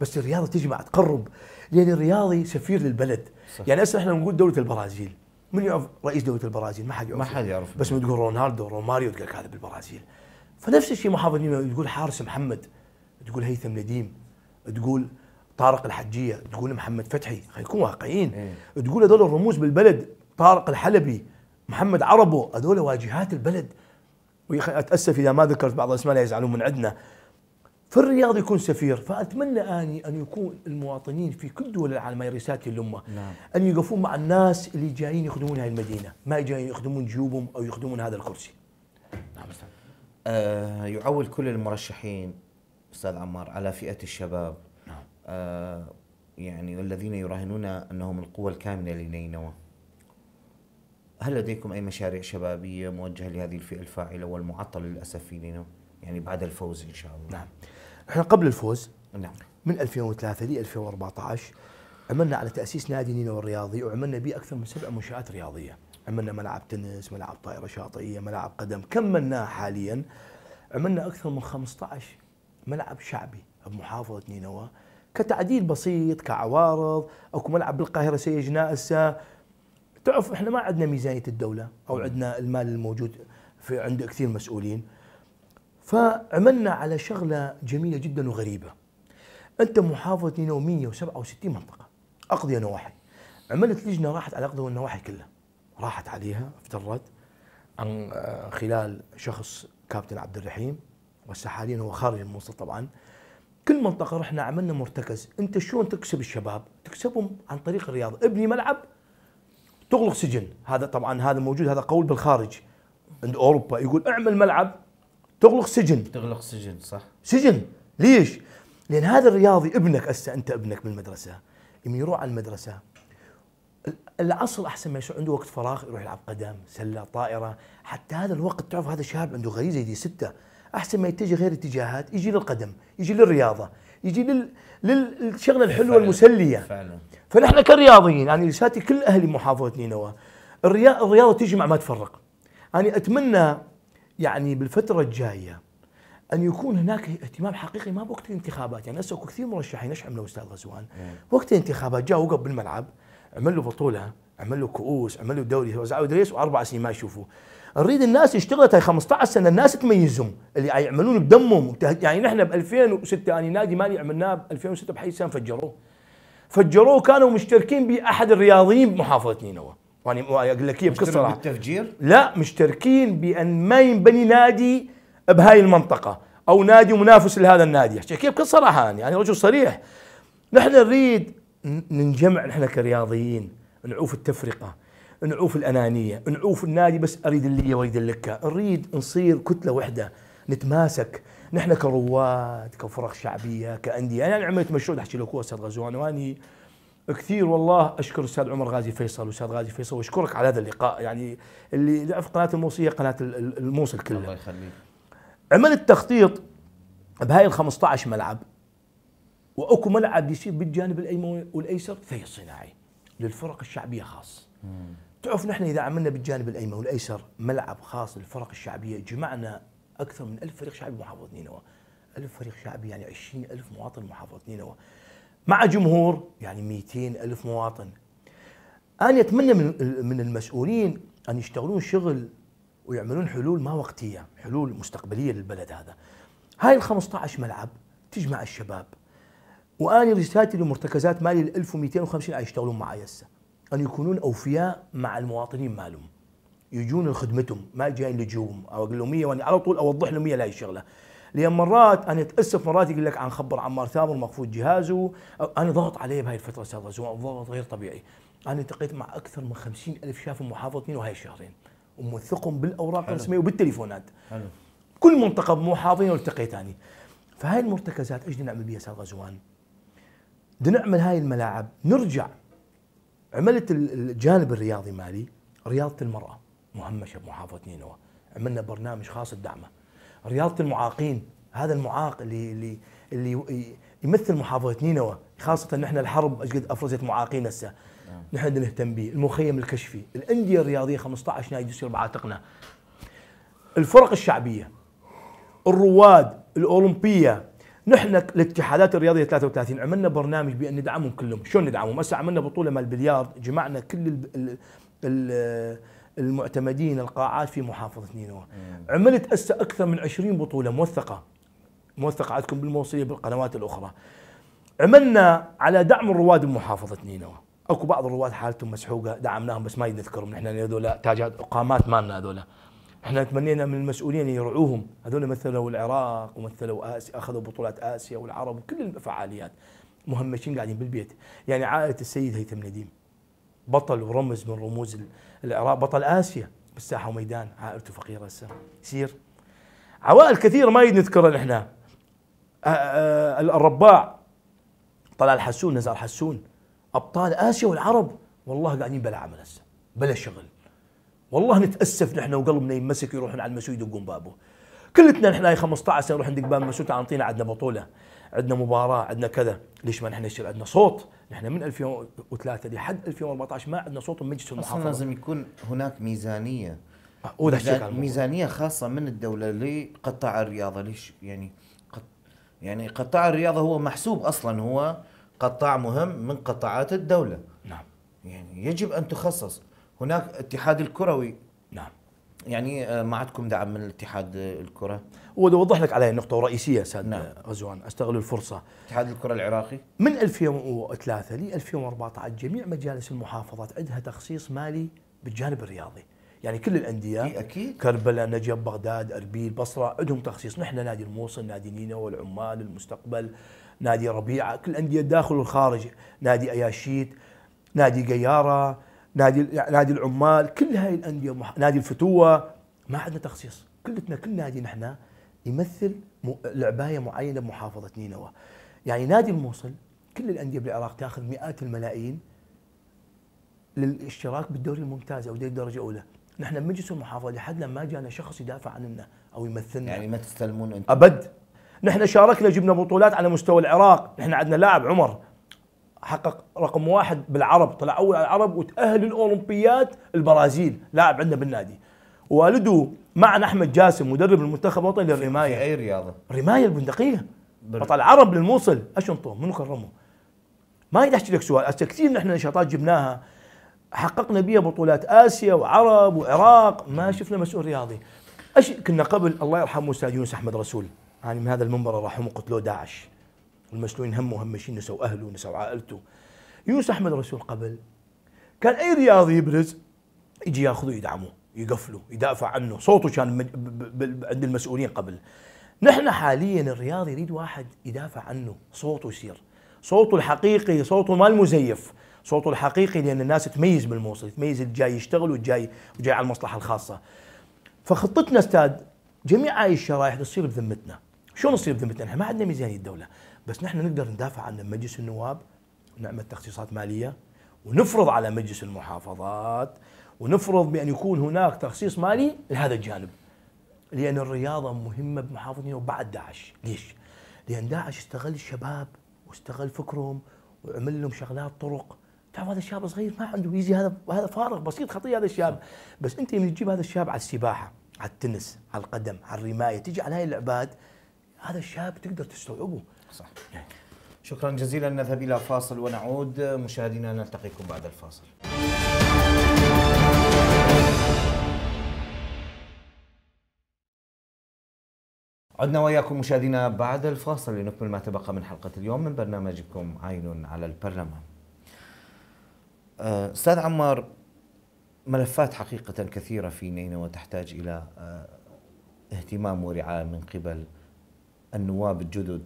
بس الرياضه تجمع تقرب لان يعني الرياضي سفير للبلد صح. يعني هسه احنا نقول دوله البرازيل من يعرف رئيس دوله البرازيل؟ ما حد يعرف ما حد يعرف بس من تقول رونالدو روماريو تقول هذا بالبرازيل فنفس الشيء محافظ نيمو تقول حارس محمد تقول هيثم نديم تقول طارق الحجيه تقول محمد فتحي خلينا نكون واقعيين إيه؟ تقول هذول الرموز بالبلد طارق الحلبي محمد عربو هذول واجهات البلد اتاسف اذا ما ذكرت بعض الاسماء لا يزعلون من عندنا في الرياض يكون سفير فأتمنى أني أن يكون المواطنين في كل دول العالم هي رسالتي للامه نعم. أن يقفون مع الناس اللي جايين يخدمون هذه المدينة ما جايين يخدمون جيوبهم أو يخدمون هذا الكرسي نعم أستاذ آه يعول كل المرشحين أستاذ عمار على فئة الشباب نعم. آه يعني الذين يراهنون أنهم القوة الكامنة لنينوى هل لديكم أي مشاريع شبابية موجهة لهذه الفئة الفاعلة والمعطلة للأسف في نينوى؟ يعني بعد الفوز ان شاء الله نعم احنا قبل الفوز نعم من 2003 ل 2014 عملنا على تاسيس نادي نينوى الرياضي وعملنا به اكثر من سبع منشات رياضيه عملنا ملعب تنس ملعب طائره شاطئيه ملعب قدم كملناه حاليا عملنا اكثر من 15 ملعب شعبي بمحافظه نينوى كتعديل بسيط كعوارض اكو ملعب بالقاهره سيجناء هسه تعرف احنا ما عندنا ميزانيه الدوله او نعم. عندنا المال الموجود في عند كثير مسؤولين فعملنا على شغلة جميلة جدا وغريبة أنت محافظة نينوى 167 منطقة أقضية نواحي عملت لجنة راحت على أقضية النواحي كلها راحت عليها افترت عن آه، خلال شخص كابتن عبد الرحيم وهسه حاليا هو خارج الموصل طبعا كل منطقة رحنا عملنا مرتكز، أنت شلون تكسب الشباب؟ تكسبهم عن طريق الرياضة، ابني ملعب تغلق سجن، هذا طبعا هذا موجود هذا قول بالخارج عند أوروبا يقول اعمل ملعب تغلق سجن تغلق سجن صح سجن ليش؟ لان هذا الرياضي ابنك هسه انت ابنك بالمدرسه لما يروح على المدرسه الاصل احسن ما يصير عنده وقت فراغ يروح يلعب قدم، سله، طائره، حتى هذا الوقت تعرف هذا شاب عنده غريزه يجي سته، احسن ما يتجه غير اتجاهات، يجي للقدم، يجي للرياضه، يجي لل... للشغله الحلوه فعلا. المسليه. فعلا فنحن كرياضيين يعني لساتي كل اهلي محافظه نينوى الرياضه تجمع ما تفرق. يعني اتمنى يعني بالفتره الجايه ان يكون هناك اهتمام حقيقي ما بوقت الانتخابات يعني هسه كثير مرشحين ايش عملوا استاذ غزوان؟ إيه. وقت الانتخابات جاء وقف بالملعب عمل له بطوله عمل له كؤوس عمل له دوري وزعوا دريس واربع سنين ما يشوفوا نريد الناس هاي 15 سنه الناس تميزهم اللي يعملون بدمهم يعني نحن ب 2006 اني نادي مالي عملناه ب 2006 بحي سام فجروه فجروه كانوا مشتركين باحد الرياضيين بمحافظه نينوى يعني اقول لك هي بكل بالتفجير؟ لا مشتركين بان ما ينبني نادي بهاي المنطقه او نادي منافس لهذا النادي احكي بكل صراحه يعني،, يعني رجل صريح نحن نريد ننجمع نحن كرياضيين نعوف التفرقه نعوف الانانيه نعوف النادي بس اريد اللي واريد لك نريد نصير كتله واحده نتماسك نحن كرواد كفرق شعبيه كانديه انا يعني عملت مشروع احكي لك هو استاذ غزوان واني كثير والله اشكر الاستاذ عمر غازي فيصل والاستاذ غازي فيصل واشكرك على هذا اللقاء يعني اللي يعرف قناه الموصيه قناه الموصل كلها الله يخليك عملت تخطيط بهاي ال 15 ملعب واكو ملعب يصير بالجانب الايمن والايسر فهي صناعي للفرق الشعبيه خاص تعرف نحن اذا عملنا بالجانب الايمن والايسر ملعب خاص للفرق الشعبيه جمعنا اكثر من 1000 فريق شعبي محافظه نينوى 1000 فريق شعبي يعني 20000 مواطن محافظه نينوى مع جمهور يعني 200 ألف مواطن أنا أتمنى من من المسؤولين أن يشتغلون شغل ويعملون حلول ما وقتية حلول مستقبلية للبلد هذا هاي ال 15 ملعب تجمع الشباب وأنا رسالتي لمرتكزات مالي ال 1250 اللي يشتغلون معي هسه أن يكونون أوفياء مع المواطنين مالهم يجون لخدمتهم ما جايين لجوهم او اقول لهم 100 وانا على طول اوضح لهم 100 لاي شغله لان مرات انا اتاسف مرات يقول لك عن خبر عمار ثامر مخفوض جهازه انا ضغط عليه بهاي الفتره استاذ غزوان ضغط غير طبيعي انا التقيت مع اكثر من خمسين الف شاف محافظ منو هاي الشهرين وموثقهم بالاوراق الرسميه وبالتليفونات حلو. كل منطقه بمحافظين والتقيت اني فهاي المرتكزات ايش نعمل بها استاذ غزوان؟ بدنا نعمل هاي الملاعب نرجع عملت الجانب الرياضي مالي رياضه المراه مهمشه بمحافظه نينوى عملنا برنامج خاص الدعمه رياضه المعاقين هذا المعاق اللي اللي اللي يمثل محافظه نينوى خاصه نحن الحرب ايش قد افرزت معاقين هسه نعم. نحن نهتم به المخيم الكشفي الانديه الرياضيه 15 نادي يصير بعاتقنا الفرق الشعبيه الرواد الاولمبيه نحن الاتحادات الرياضيه 33 عملنا برنامج بان ندعمهم كلهم شلون ندعمهم هسه عملنا بطوله مال بليارد جمعنا كل ال ال ال المعتمدين القاعات في محافظه نينوى عملت أسا اكثر من 20 بطوله موثقه موثقه عندكم بالموصليه بالقنوات الاخرى عملنا على دعم الرواد بمحافظه نينوى اكو بعض الرواد حالتهم مسحوقه دعمناهم بس ما نذكرهم نحن هذول تاجات اقامات مالنا هذول احنا تمنينا من المسؤولين يرعوهم هذول مثلوا العراق ومثلوا اسيا اخذوا بطولات اسيا والعرب وكل الفعاليات مهمشين قاعدين بالبيت يعني عائله السيد هيثم نديم بطل ورمز من رموز العراق بطل آسيا بالساحه وميدان عائلته فقيرة هسه يصير عوائل كثيرة ما نذكرها نحن آه، آه، الرباع طلال حسون نزار حسون أبطال آسيا والعرب والله قاعدين بلا عمل هسه بلا شغل والله نتأسف نحن وقلبنا يمسك يروحون على المسجد يدقون بابه كلتنا نحن هاي 15 سنه نروح ندق باب المسجد تعال نعطينا عندنا بطوله عندنا مباراه عندنا كذا ليش ما نحن يصير عندنا صوت نحن من 2003 لحد 2014 ما عندنا صوت من مجلس المحافظه اصلا لازم يكون هناك ميزانيه آه، ميزانيه خاصه من الدوله لقطاع الرياضه ليش يعني قط يعني قطاع الرياضه هو محسوب اصلا هو قطاع مهم من قطاعات الدوله نعم يعني يجب ان تخصص هناك اتحاد الكروي نعم يعني آه، ما عندكم دعم من الاتحاد الكره ودي اوضح لك على النقطه الرئيسيه استاذ نعم. غزوان استغل الفرصه اتحاد الكره العراقي من 2003 ل 2014 جميع مجالس المحافظات عندها تخصيص مالي بالجانب الرياضي يعني كل الانديه اكيد كربلاء نجف بغداد اربيل بصره عندهم تخصيص نحن نادي الموصل نادي نينو والعمال المستقبل نادي ربيعه كل الانديه الداخل والخارج نادي اياشيت نادي قياره نادي يعني نادي العمال كل هاي الانديه نادي الفتوه ما عندنا تخصيص كلتنا كل نادي نحن يمثل لعبايه معينه بمحافظه نينوى يعني نادي الموصل كل الانديه بالعراق تاخذ مئات الملايين للاشتراك بالدوري الممتاز او الدرجه الاولى نحن مجلس المحافظه لحد ما جانا شخص يدافع عننا او يمثلنا يعني ما تستلمون انتم ابد نحن شاركنا جبنا بطولات على مستوى العراق نحن عندنا لاعب عمر حقق رقم واحد بالعرب طلع اول على العرب وتاهل للاولمبياد البرازيل لاعب عندنا بالنادي والده معنا احمد جاسم مدرب المنتخب الوطني للرمايه اي رياضه رمايه البندقيه بطل العرب للموصل اشنطهم منو كرمه ما يدي احكي لك سؤال هسه كثير نحن نشاطات جبناها حققنا بها بطولات اسيا وعرب وعراق ما شفنا مسؤول رياضي ايش كنا قبل الله يرحمه استاذ يونس احمد رسول يعني من هذا المنبر رحمه قتلوه داعش والمسلوين همه همشين نسوا اهله نسوا عائلته يونس احمد رسول قبل كان اي رياضي يبرز يجي ياخذه يدعمه يقفله يدافع عنه صوته كان عند المسؤولين قبل نحن حاليا الرياضي يريد واحد يدافع عنه صوته يصير صوته الحقيقي صوته ما المزيف صوته الحقيقي لان الناس تميز بالموصل تميز الجاي يشتغل والجاي وجاي على المصلحه الخاصه فخطتنا استاذ جميع هاي الشرائح تصير بذمتنا شلون تصير بذمتنا احنا ما عندنا ميزانيه الدوله بس نحن نقدر ندافع عن مجلس النواب ونعمل تخصيصات ماليه ونفرض على مجلس المحافظات ونفرض بان يكون هناك تخصيص مالي لهذا الجانب. لان الرياضه مهمه بمحافظتنا وبعد داعش، ليش؟ لان داعش استغل الشباب واستغل فكرهم وعمل لهم شغلات طرق تعرف هذا الشاب صغير ما عنده يجي هذا هذا فارغ بسيط خطيه هذا الشاب بس انت من تجيب هذا الشاب على السباحه على التنس على القدم على الرمايه تجي على هاي العباد هذا الشاب تقدر تستوعبه صح يعني. شكرا جزيلا نذهب إلى فاصل ونعود مشاهدينا نلتقيكم بعد الفاصل عدنا وإياكم مشاهدينا بعد الفاصل لنكمل ما تبقى من حلقة اليوم من برنامجكم عين على البرلمان آه، أستاذ عمار ملفات حقيقة كثيرة في نينوى تحتاج إلى آه، اهتمام ورعاية من قبل النواب الجدد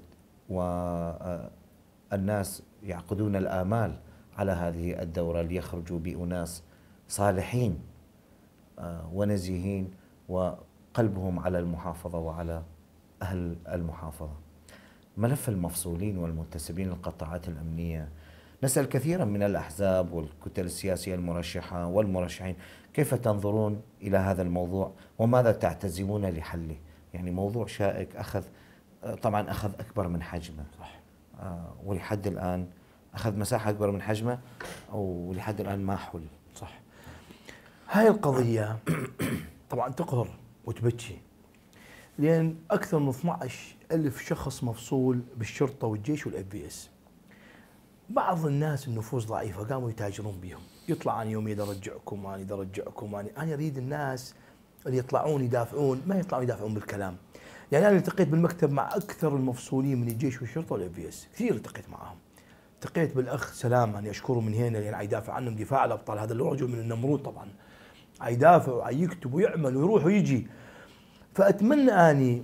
والناس يعقدون الآمال على هذه الدورة ليخرجوا بأناس صالحين آه، ونزيهين وقلبهم على المحافظة وعلى أهل المحافظة ملف المفصولين والمنتسبين للقطاعات الأمنية نسأل كثيرا من الأحزاب والكتل السياسية المرشحة والمرشحين كيف تنظرون إلى هذا الموضوع وماذا تعتزمون لحله يعني موضوع شائك أخذ طبعا اخذ اكبر من حجمه صح آه، ولحد الان اخذ مساحه اكبر من حجمه ولحد الان ما حل صح هاي القضيه طبعا تقهر وتبكي لان اكثر من 12 ألف شخص مفصول بالشرطه والجيش والاف بي اس بعض الناس النفوس ضعيفه قاموا يتاجرون بهم يطلع انا يوم يد ارجعكم انا يد ارجعكم انا اريد الناس اللي يطلعون يدافعون ما يطلعون يدافعون بالكلام يعني انا التقيت بالمكتب مع اكثر المفصولين من الجيش والشرطه والاف بي اس كثير التقيت معهم التقيت بالاخ سلام يعني اشكره من هنا لان عيدافع عنهم دفاع الابطال هذا الرجل من النمرود طبعا عيدافع وعيكتب ويعمل ويروح ويجي فاتمنى اني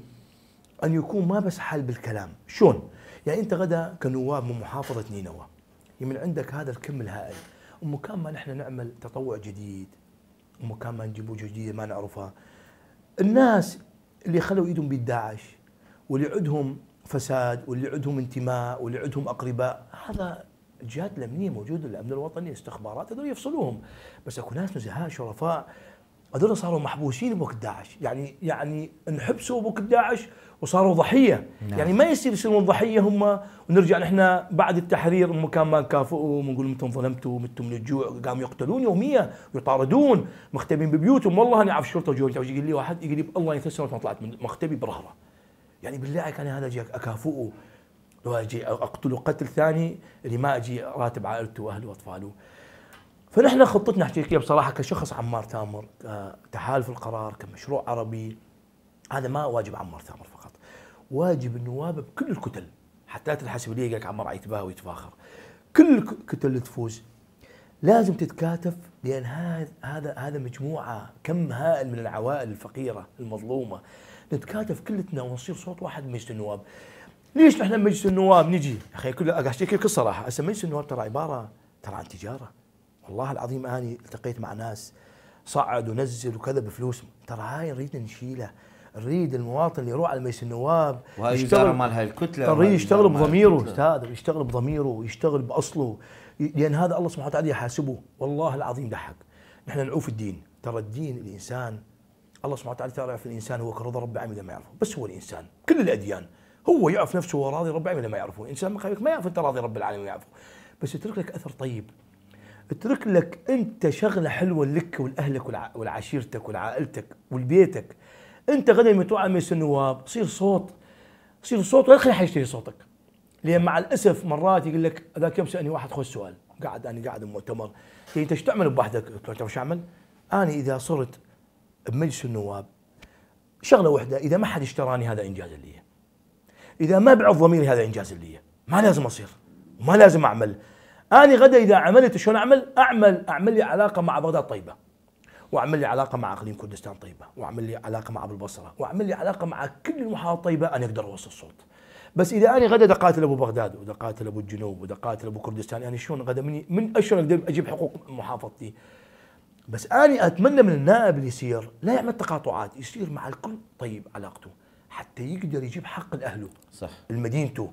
ان يكون ما بس حل بالكلام شلون يعني انت غدا كنواب من محافظه نينوى يمن عندك هذا الكم الهائل ومكان ما نحن نعمل تطوع جديد ومكان ما نجيب وجوه جديده ما نعرفها الناس اللي خلوا ايدهم بيد داعش واللي عندهم فساد واللي عندهم انتماء واللي عندهم اقرباء هذا الجهات الامنيه موجوده الامن الوطني استخبارات هذول يفصلوهم بس اكو ناس نزهاء شرفاء هذول صاروا محبوسين بوقت داعش يعني يعني انحبسوا بوقت داعش وصاروا ضحيه نعم. يعني ما يصير يصيرون ضحيه هم ونرجع نحن بعد التحرير مكان ما كافئوا ونقول انتم ظلمتوا متوا من الجوع قاموا يقتلون يوميا ويطاردون مختبين ببيوتهم والله انا اعرف الشرطه جوي يقول لي واحد يقول لي الله ينثر سنوات ما طلعت من مختبي برهره يعني بالله عليك انا هذا اجي اكافئه لو اجي اقتله قتل ثاني اللي ما اجي راتب عائلته واهله واطفاله فنحن خطتنا احكي بصراحه كشخص عمار تامر كتحالف القرار كمشروع عربي هذا ما واجب عمار تامر فقط واجب النواب بكل الكتل حتى لا تنحسب لي قالك عمار يتباهى ويتفاخر كل الكتل اللي تفوز لازم تتكاتف لان هذا هذا هذا مجموعه كم هائل من العوائل الفقيره المظلومه نتكاتف كلتنا ونصير صوت واحد مجلس النواب ليش نحن مجلس النواب نجي اخي كل احكي لك الصراحه هسه مجلس النواب ترى عباره ترى عن تجاره والله العظيم اني التقيت مع ناس صعد ونزل وكذا بفلوس ترى هاي نريد نشيله نريد المواطن اللي يروح على مجلس النواب يشتغل مالها الكتله ترى يشتغل بضميره استاذ يشتغل بضميره يشتغل باصله لان هذا الله سبحانه وتعالى يحاسبه والله العظيم ضحك نحن نعوف الدين ترى الدين الانسان الله سبحانه وتعالى ترى يعرف الانسان هو كرضا رب العالمين ما يعرفه بس هو الانسان كل الاديان هو يعرف نفسه هو راضي رب العالمين ما يعرفه الانسان ما يعرف انت راضي رب العالمين ما يعرفه بس يترك لك اثر طيب اترك لك انت شغله حلوه لك ولاهلك ولعشيرتك ولعائلتك ولبيتك انت غدا لما تقع مجلس النواب صير صوت صير صوت ولا خليه يشتري صوتك لان مع الاسف مرات يقول لك ذاك يوم سالني واحد خوش سؤال قاعد انا قاعد بمؤتمر يعني انت ايش تعمل بوحدك؟ قلت له تعرف اعمل؟ انا اذا صرت بمجلس النواب شغله واحده اذا ما حد اشتراني هذا انجاز لي اذا ما بعض ضميري هذا انجاز لي ما لازم اصير ما لازم اعمل أنا غدا إذا عملت شلون أعمل؟ أعمل أعمل لي علاقة مع بغداد طيبة وأعمل لي علاقة مع إقليم كردستان طيبة وأعمل لي علاقة مع أبو البصرة وأعمل لي علاقة مع كل المحافظات طيبة أنا أقدر أوصل صوت بس إذا أنا غدا دقاتل أبو بغداد ودقاتل أبو الجنوب ودقاتل أبو كردستان أنا يعني شلون غدا مني من أشلون أقدر أجيب حقوق محافظتي بس أنا أتمنى من النائب اللي يصير لا يعمل تقاطعات يصير مع الكل طيب علاقته حتى يقدر يجيب حق لأهله صح لمدينته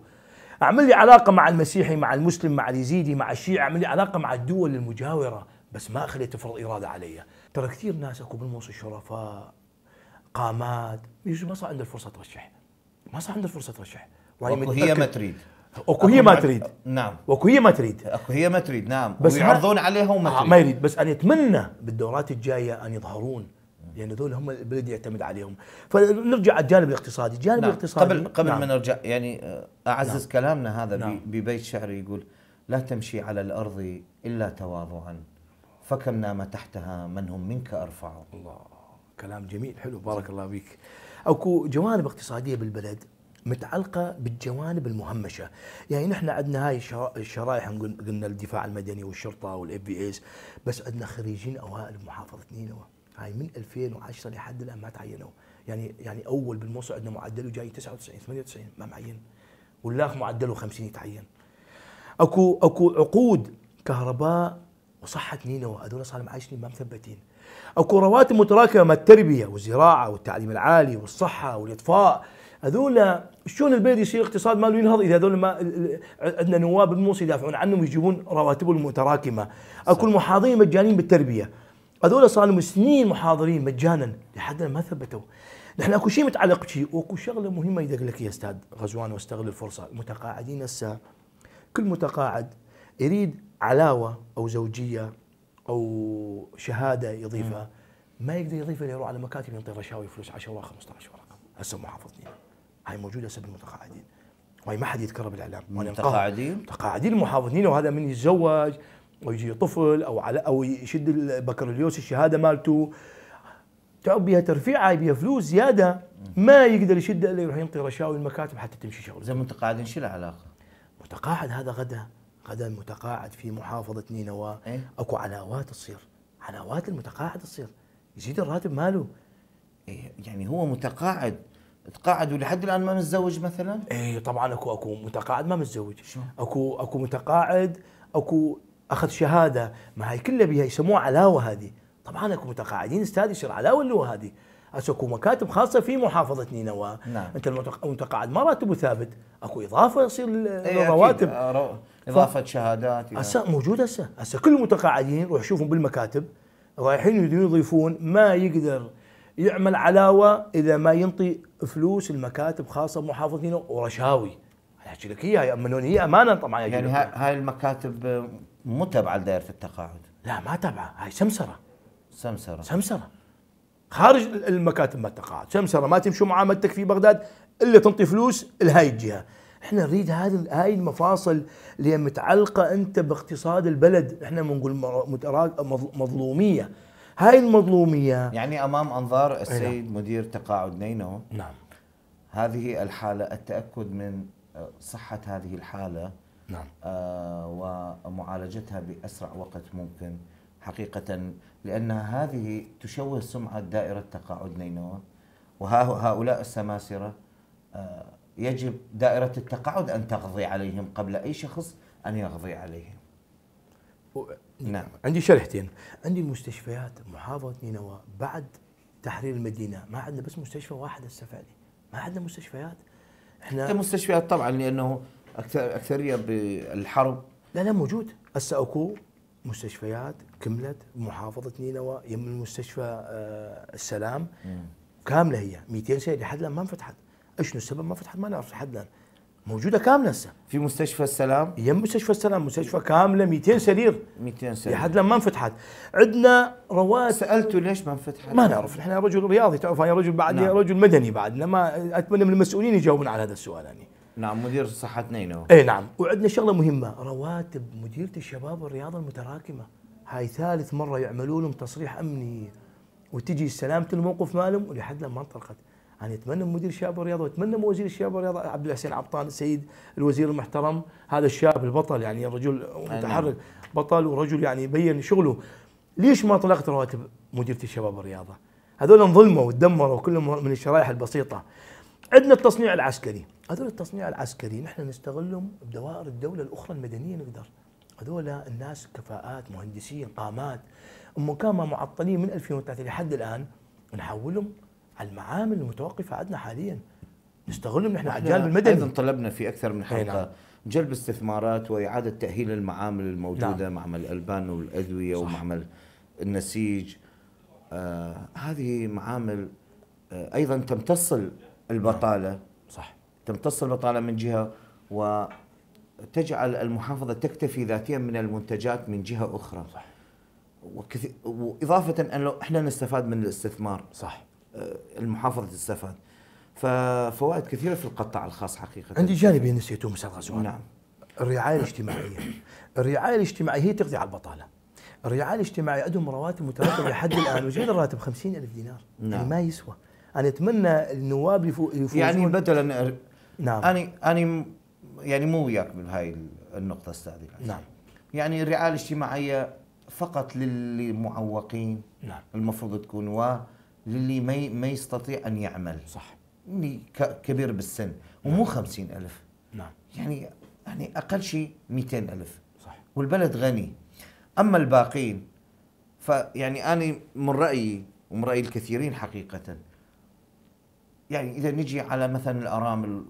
اعمل لي علاقه مع المسيحي مع المسلم مع اليزيدي مع الشيعي اعمل لي علاقه مع الدول المجاوره بس ما اخلي تفرض اراده علي ترى كثير ناس اكو بالموصل شرفاء قامات ما صار عنده الفرصه ترشح ما صار عنده الفرصه ترشح هي ما تريد اكو هي ما تريد نعم اكو هي ما تريد اكو هي ما تريد نعم بس ويعرضون عليها وما آه، تريد ما يريد بس انا اتمنى بالدورات الجايه ان يظهرون لان يعني ذول هم البلد يعتمد عليهم فنرجع على الجانب الاقتصادي الجانب نعم. الاقتصادي قبل قبل نعم. ما نرجع يعني آه، اعزز نعم. كلامنا هذا نعم. ببيت شعري يقول لا تمشي على الارض الا تواضعا فكم نام تحتها من هم منك ارفع الله كلام جميل حلو بارك الله فيك اكو جوانب اقتصاديه بالبلد متعلقه بالجوانب المهمشه، يعني نحن عندنا هاي الشرائح قلنا الدفاع المدني والشرطه والاف بي اس بس عندنا خريجين اوائل بمحافظه نينوى. هاي من 2010 لحد الان ما تعينوا يعني يعني اول بالموصل عندنا معدله جاي 99 98 ما معين واللاخ معدله 50 يتعين اكو اكو عقود كهرباء وصحة نينوى هذول صار لهم ما مثبتين اكو رواتب متراكمه مال التربيه والزراعه والتعليم العالي والصحه والاطفاء هذول شلون البلد يصير اقتصاد ماله ينهض اذا هذول ما عندنا نواب بالموصل يدافعون عنهم ويجيبون رواتبهم المتراكمه اكو المحاضين مجانين بالتربيه هذول صار لهم سنين محاضرين مجانا لحد ما ثبتوا نحن اكو شيء متعلق بشيء واكو شغله مهمه يدق لك يا استاذ غزوان واستغل الفرصه المتقاعدين هسه كل متقاعد يريد علاوه او زوجيه او شهاده يضيفها ما يقدر يضيفها يروح على مكاتب ينطي رشاوي فلوس 10 ورقه 15 ورقه هسه محافظين هاي موجوده هسه بالمتقاعدين وهي ما حد يذكرها بالاعلام متقاعدين متقاعدين المحافظين وهذا من يتزوج ويجي طفل او على او يشد البكالوريوس الشهاده مالته تعب بها ترفيع بها فلوس زياده ما يقدر يشدها الا يروح ينطي رشاوي المكاتب حتى تمشي شغله زي متقاعد شو العلاقه؟ متقاعد هذا غدا غدا المتقاعد في محافظه نينوى إيه؟ اكو علاوات تصير علاوات المتقاعد تصير يزيد الراتب ماله إيه يعني هو متقاعد تقاعد ولحد الان ما متزوج مثلا؟ اي طبعا اكو اكو متقاعد ما متزوج شو؟ اكو اكو متقاعد اكو اخذ شهاده ما هي كلها بها يسموها علاوه هذه طبعا اكو متقاعدين استاذ يصير علاوه اللي هذه اكو مكاتب خاصه في محافظه نينوى نعم. انت المتقاعد ما راتبه ثابت اكو اضافه يصير الرواتب أيه آه، اضافه ف... شهادات يعني. موجود هسه هسه كل المتقاعدين روح شوفهم بالمكاتب رايحين يريدون يضيفون ما يقدر يعمل علاوه اذا ما ينطي فلوس المكاتب خاصه بمحافظه نينوى ورشاوي احكي لك اياها يامنون هي امانه طبعا يعني هاي المكاتب مو تبع لدائره التقاعد لا ما تابعه هاي سمسره سمسره سمسره خارج المكاتب ما التقاعد سمسره ما تمشوا معاملتك في بغداد الا تنطي فلوس لهاي الجهه احنا نريد هذه هاي المفاصل اللي متعلقه انت باقتصاد البلد احنا بنقول مظلوميه هاي المظلوميه يعني امام انظار إيه، السيد نعم. مدير تقاعد نينو نعم هذه الحاله التاكد من آه، صحه هذه الحاله نعم. آه، ومعالجتها بأسرع وقت ممكن حقيقة لأن هذه تشوه سمعة دائرة تقاعد نينوى وهؤلاء السماسرة آه، يجب دائرة التقاعد أن تقضي عليهم قبل أي شخص أن يقضي عليهم و... نعم عندي شرحتين عندي المستشفيات محافظة نينوى بعد تحرير المدينة ما عندنا بس مستشفى واحد هسه فعلي ما عندنا مستشفيات احنا مستشفيات طبعا لأنه أكثر أكثرية بالحرب لا لا موجود هسه اكو مستشفيات كملت محافظة نينوى يم المستشفى آه، السلام كاملة هي 200 سيد لحد الآن ما انفتحت شنو السبب ما فتحت ما نعرف لحد الآن موجودة كاملة هسه في مستشفى السلام يم مستشفى السلام مستشفى كاملة 200 سرير 200 سرير لحد الآن ما انفتحت عندنا رواتب سألته ليش ما انفتحت ما نعرف نحن رجل رياضي تعرف أنا رجل بعد نعم. رجل مدني بعدنا ما أتمنى من المسؤولين يجاوبون على هذا السؤال يعني نعم مدير صحة نينو اي نعم وعندنا شغله مهمه رواتب مديرة الشباب والرياضه المتراكمه هاي ثالث مره يعملوا لهم تصريح امني وتجي سلامه الموقف مالهم ولحد الان ما انطلقت انا يعني اتمنى مدير الشباب والرياضه واتمنى وزير الشباب والرياضه عبد الحسين عبطان السيد الوزير المحترم هذا الشاب البطل يعني رجل متحرك بطل ورجل يعني بين شغله ليش ما طلقت رواتب مديرة الشباب والرياضه؟ هذول انظلموا وتدمروا كلهم من الشرائح البسيطه عندنا التصنيع العسكري هذول التصنيع العسكري نحن نستغلهم بدوائر الدولة الأخرى المدنية نقدر هذول الناس كفاءات مهندسين قامات أم كان معطلين من 2003 لحد الآن نحولهم على المعامل المتوقفة عندنا حاليا نستغلهم نحن على الجانب المدني أيضا طلبنا في أكثر من حلقة نعم. جلب استثمارات وإعادة تأهيل المعامل الموجودة نعم. معمل الألبان والأدوية صح. ومعمل النسيج آه هذه معامل آه أيضا تمتصل البطاله صح تمتص البطاله من جهه وتجعل المحافظه تكتفي ذاتيا من المنتجات من جهه اخرى صح وكثير واضافه ان لو احنا نستفاد من الاستثمار صح آه، المحافظه تستفاد ففوائد كثيره في القطاع الخاص حقيقه عندي جانبين نسيته استاذ الغزوان نعم الرعايه الاجتماعيه الرعايه الاجتماعيه هي تقضي على البطاله الرعايه الاجتماعيه عندهم رواتب مترتبه لحد الان وجاي الراتب 50000 دينار نعم. يعني ما يسوى انا اتمنى النواب يفوزون يعني بدلا نعم انا انا يعني مو وياك بهاي النقطه استاذي نعم يعني الرعايه الاجتماعيه فقط للمعوقين نعم المفروض تكون وللي ما ما يستطيع ان يعمل صح اللي يعني كبير بالسن ومو نعم. خمسين ألف نعم يعني يعني أقل شيء 200 ألف صح والبلد غني أما الباقين فيعني أنا من رأيي ومن رأي الكثيرين حقيقة يعني اذا نجي على مثلا الارامل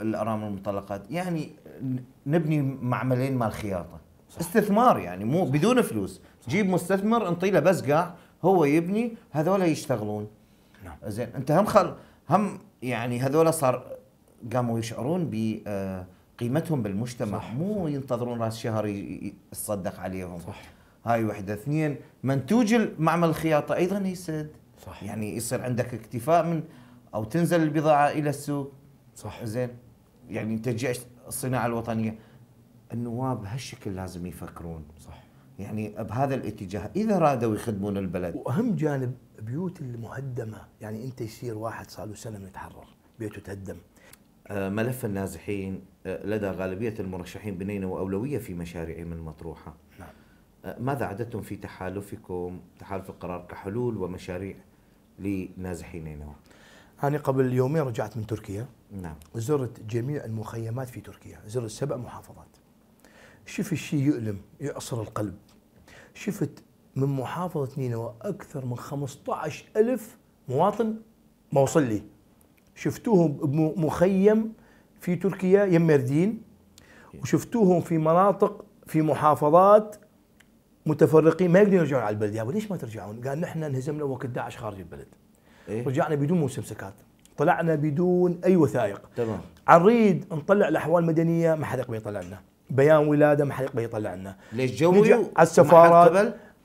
الارامل المطلقات يعني نبني معملين مال خياطه صح. استثمار يعني مو بدون فلوس صح. جيب مستثمر انطي له بس قاع هو يبني هذول يشتغلون نعم زين انت هم خل هم يعني هذول صار قاموا يشعرون بقيمتهم آه، بالمجتمع صح. مو صح. ينتظرون راس شهر يتصدق عليهم صح. هاي وحده اثنين منتوج معمل الخياطه ايضا يسد صح. يعني يصير عندك اكتفاء من او تنزل البضاعه الى السوق صح زين يعني تشجيع الصناعه الوطنيه النواب بهالشكل لازم يفكرون صح يعني بهذا الاتجاه اذا رادوا يخدمون البلد واهم جانب بيوت المهدمه يعني انت يصير واحد صار له سنه متحرر بيته تهدم آه، ملف النازحين آه، لدى غالبية المرشحين بنينة وأولوية في مشاريعهم المطروحة نعم. آه، ماذا عدتم في تحالفكم تحالف القرار كحلول ومشاريع لنازحين نينوى؟ أنا قبل يومين رجعت من تركيا نعم زرت جميع المخيمات في تركيا زرت سبع محافظات شفت الشيء يؤلم يعصر القلب شفت من محافظة نينوى أكثر من 15 ألف مواطن لي شفتوهم بمخيم في تركيا يم مردين وشفتوهم في مناطق في محافظات متفرقين ما يقدرون يرجعون على البلد يا ابو ليش ما ترجعون؟ قال نحن انهزمنا وقت داعش خارج البلد إيه؟ رجعنا بدون موسم سكات طلعنا بدون اي وثائق تمام عريض نطلع الاحوال المدنيه ما حد يقبل يطلع لنا بيان ولاده ما حد يقبل يطلع لنا ليش جو على السفارات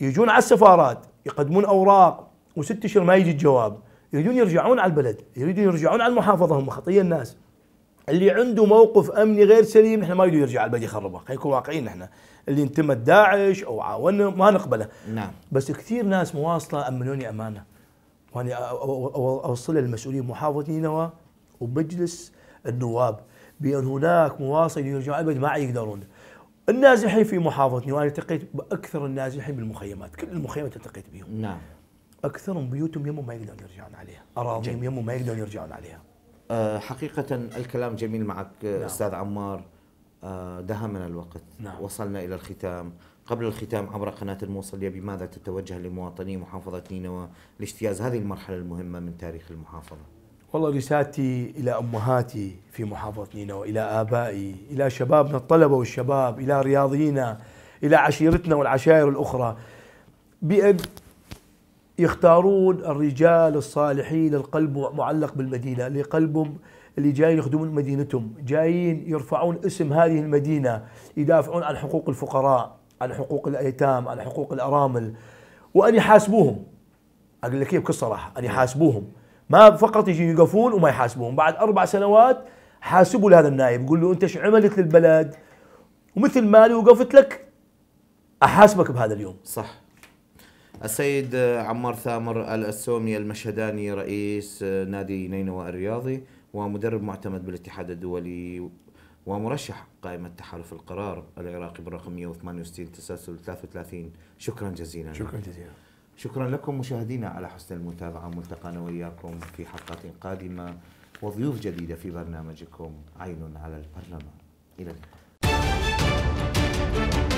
يجون على السفارات يقدمون اوراق وست اشهر ما يجي الجواب يريدون يرجعون على البلد يريدون يرجعون على المحافظه هم خطيه الناس اللي عنده موقف امني غير سليم احنا ما يريد يرجع على البلد يخربه خلينا نكون واقعيين نحن اللي انتمت داعش او عاونا ما نقبله نعم بس كثير ناس مواصله امنوني امانه واني اوصل للمسؤولين محافظة نينوى ومجلس النواب بان هناك مواصلين يرجعون ابد ما يقدرون النازحين في محافظتي وانا التقيت باكثر النازحين بالمخيمات، كل المخيمات التقيت بهم. نعم. اكثرهم بيوتهم يمهم ما يقدرون يرجعون عليها، اراضيهم يمهم ما يقدرون يرجعون عليها. أه حقيقة الكلام جميل معك نعم. استاذ عمار أه دهمنا الوقت نعم. وصلنا الى الختام قبل الختام عبر قناة الموصل بماذا تتوجه لمواطني محافظة نينوى لاجتياز هذه المرحلة المهمة من تاريخ المحافظة والله رسالتي إلى أمهاتي في محافظة نينوى إلى آبائي إلى شبابنا الطلبة والشباب إلى رياضينا إلى عشيرتنا والعشائر الأخرى بأن يختارون الرجال الصالحين القلب معلق بالمدينة اللي قلبهم اللي جايين يخدمون مدينتهم جايين يرفعون اسم هذه المدينة يدافعون عن حقوق الفقراء عن حقوق الايتام عن حقوق الارامل وان يحاسبوهم اقول لك بكل صراحه ان يحاسبوهم ما فقط يجي يوقفون وما يحاسبوهم بعد اربع سنوات حاسبوا لهذا النائب قول له انت ايش عملت للبلد ومثل ما انا وقفت لك احاسبك بهذا اليوم صح السيد عمار ثامر السومي المشهداني رئيس نادي نينوى الرياضي ومدرب معتمد بالاتحاد الدولي ومرشح قائمة تحالف القرار العراقي بالرقم 168 تسلسل 33 شكرا جزيلا شكرا جزيلا شكرا لكم مشاهدينا على حسن المتابعة ملتقانا وإياكم في حلقات قادمة وضيوف جديدة في برنامجكم عين على البرلمان إلى اللقاء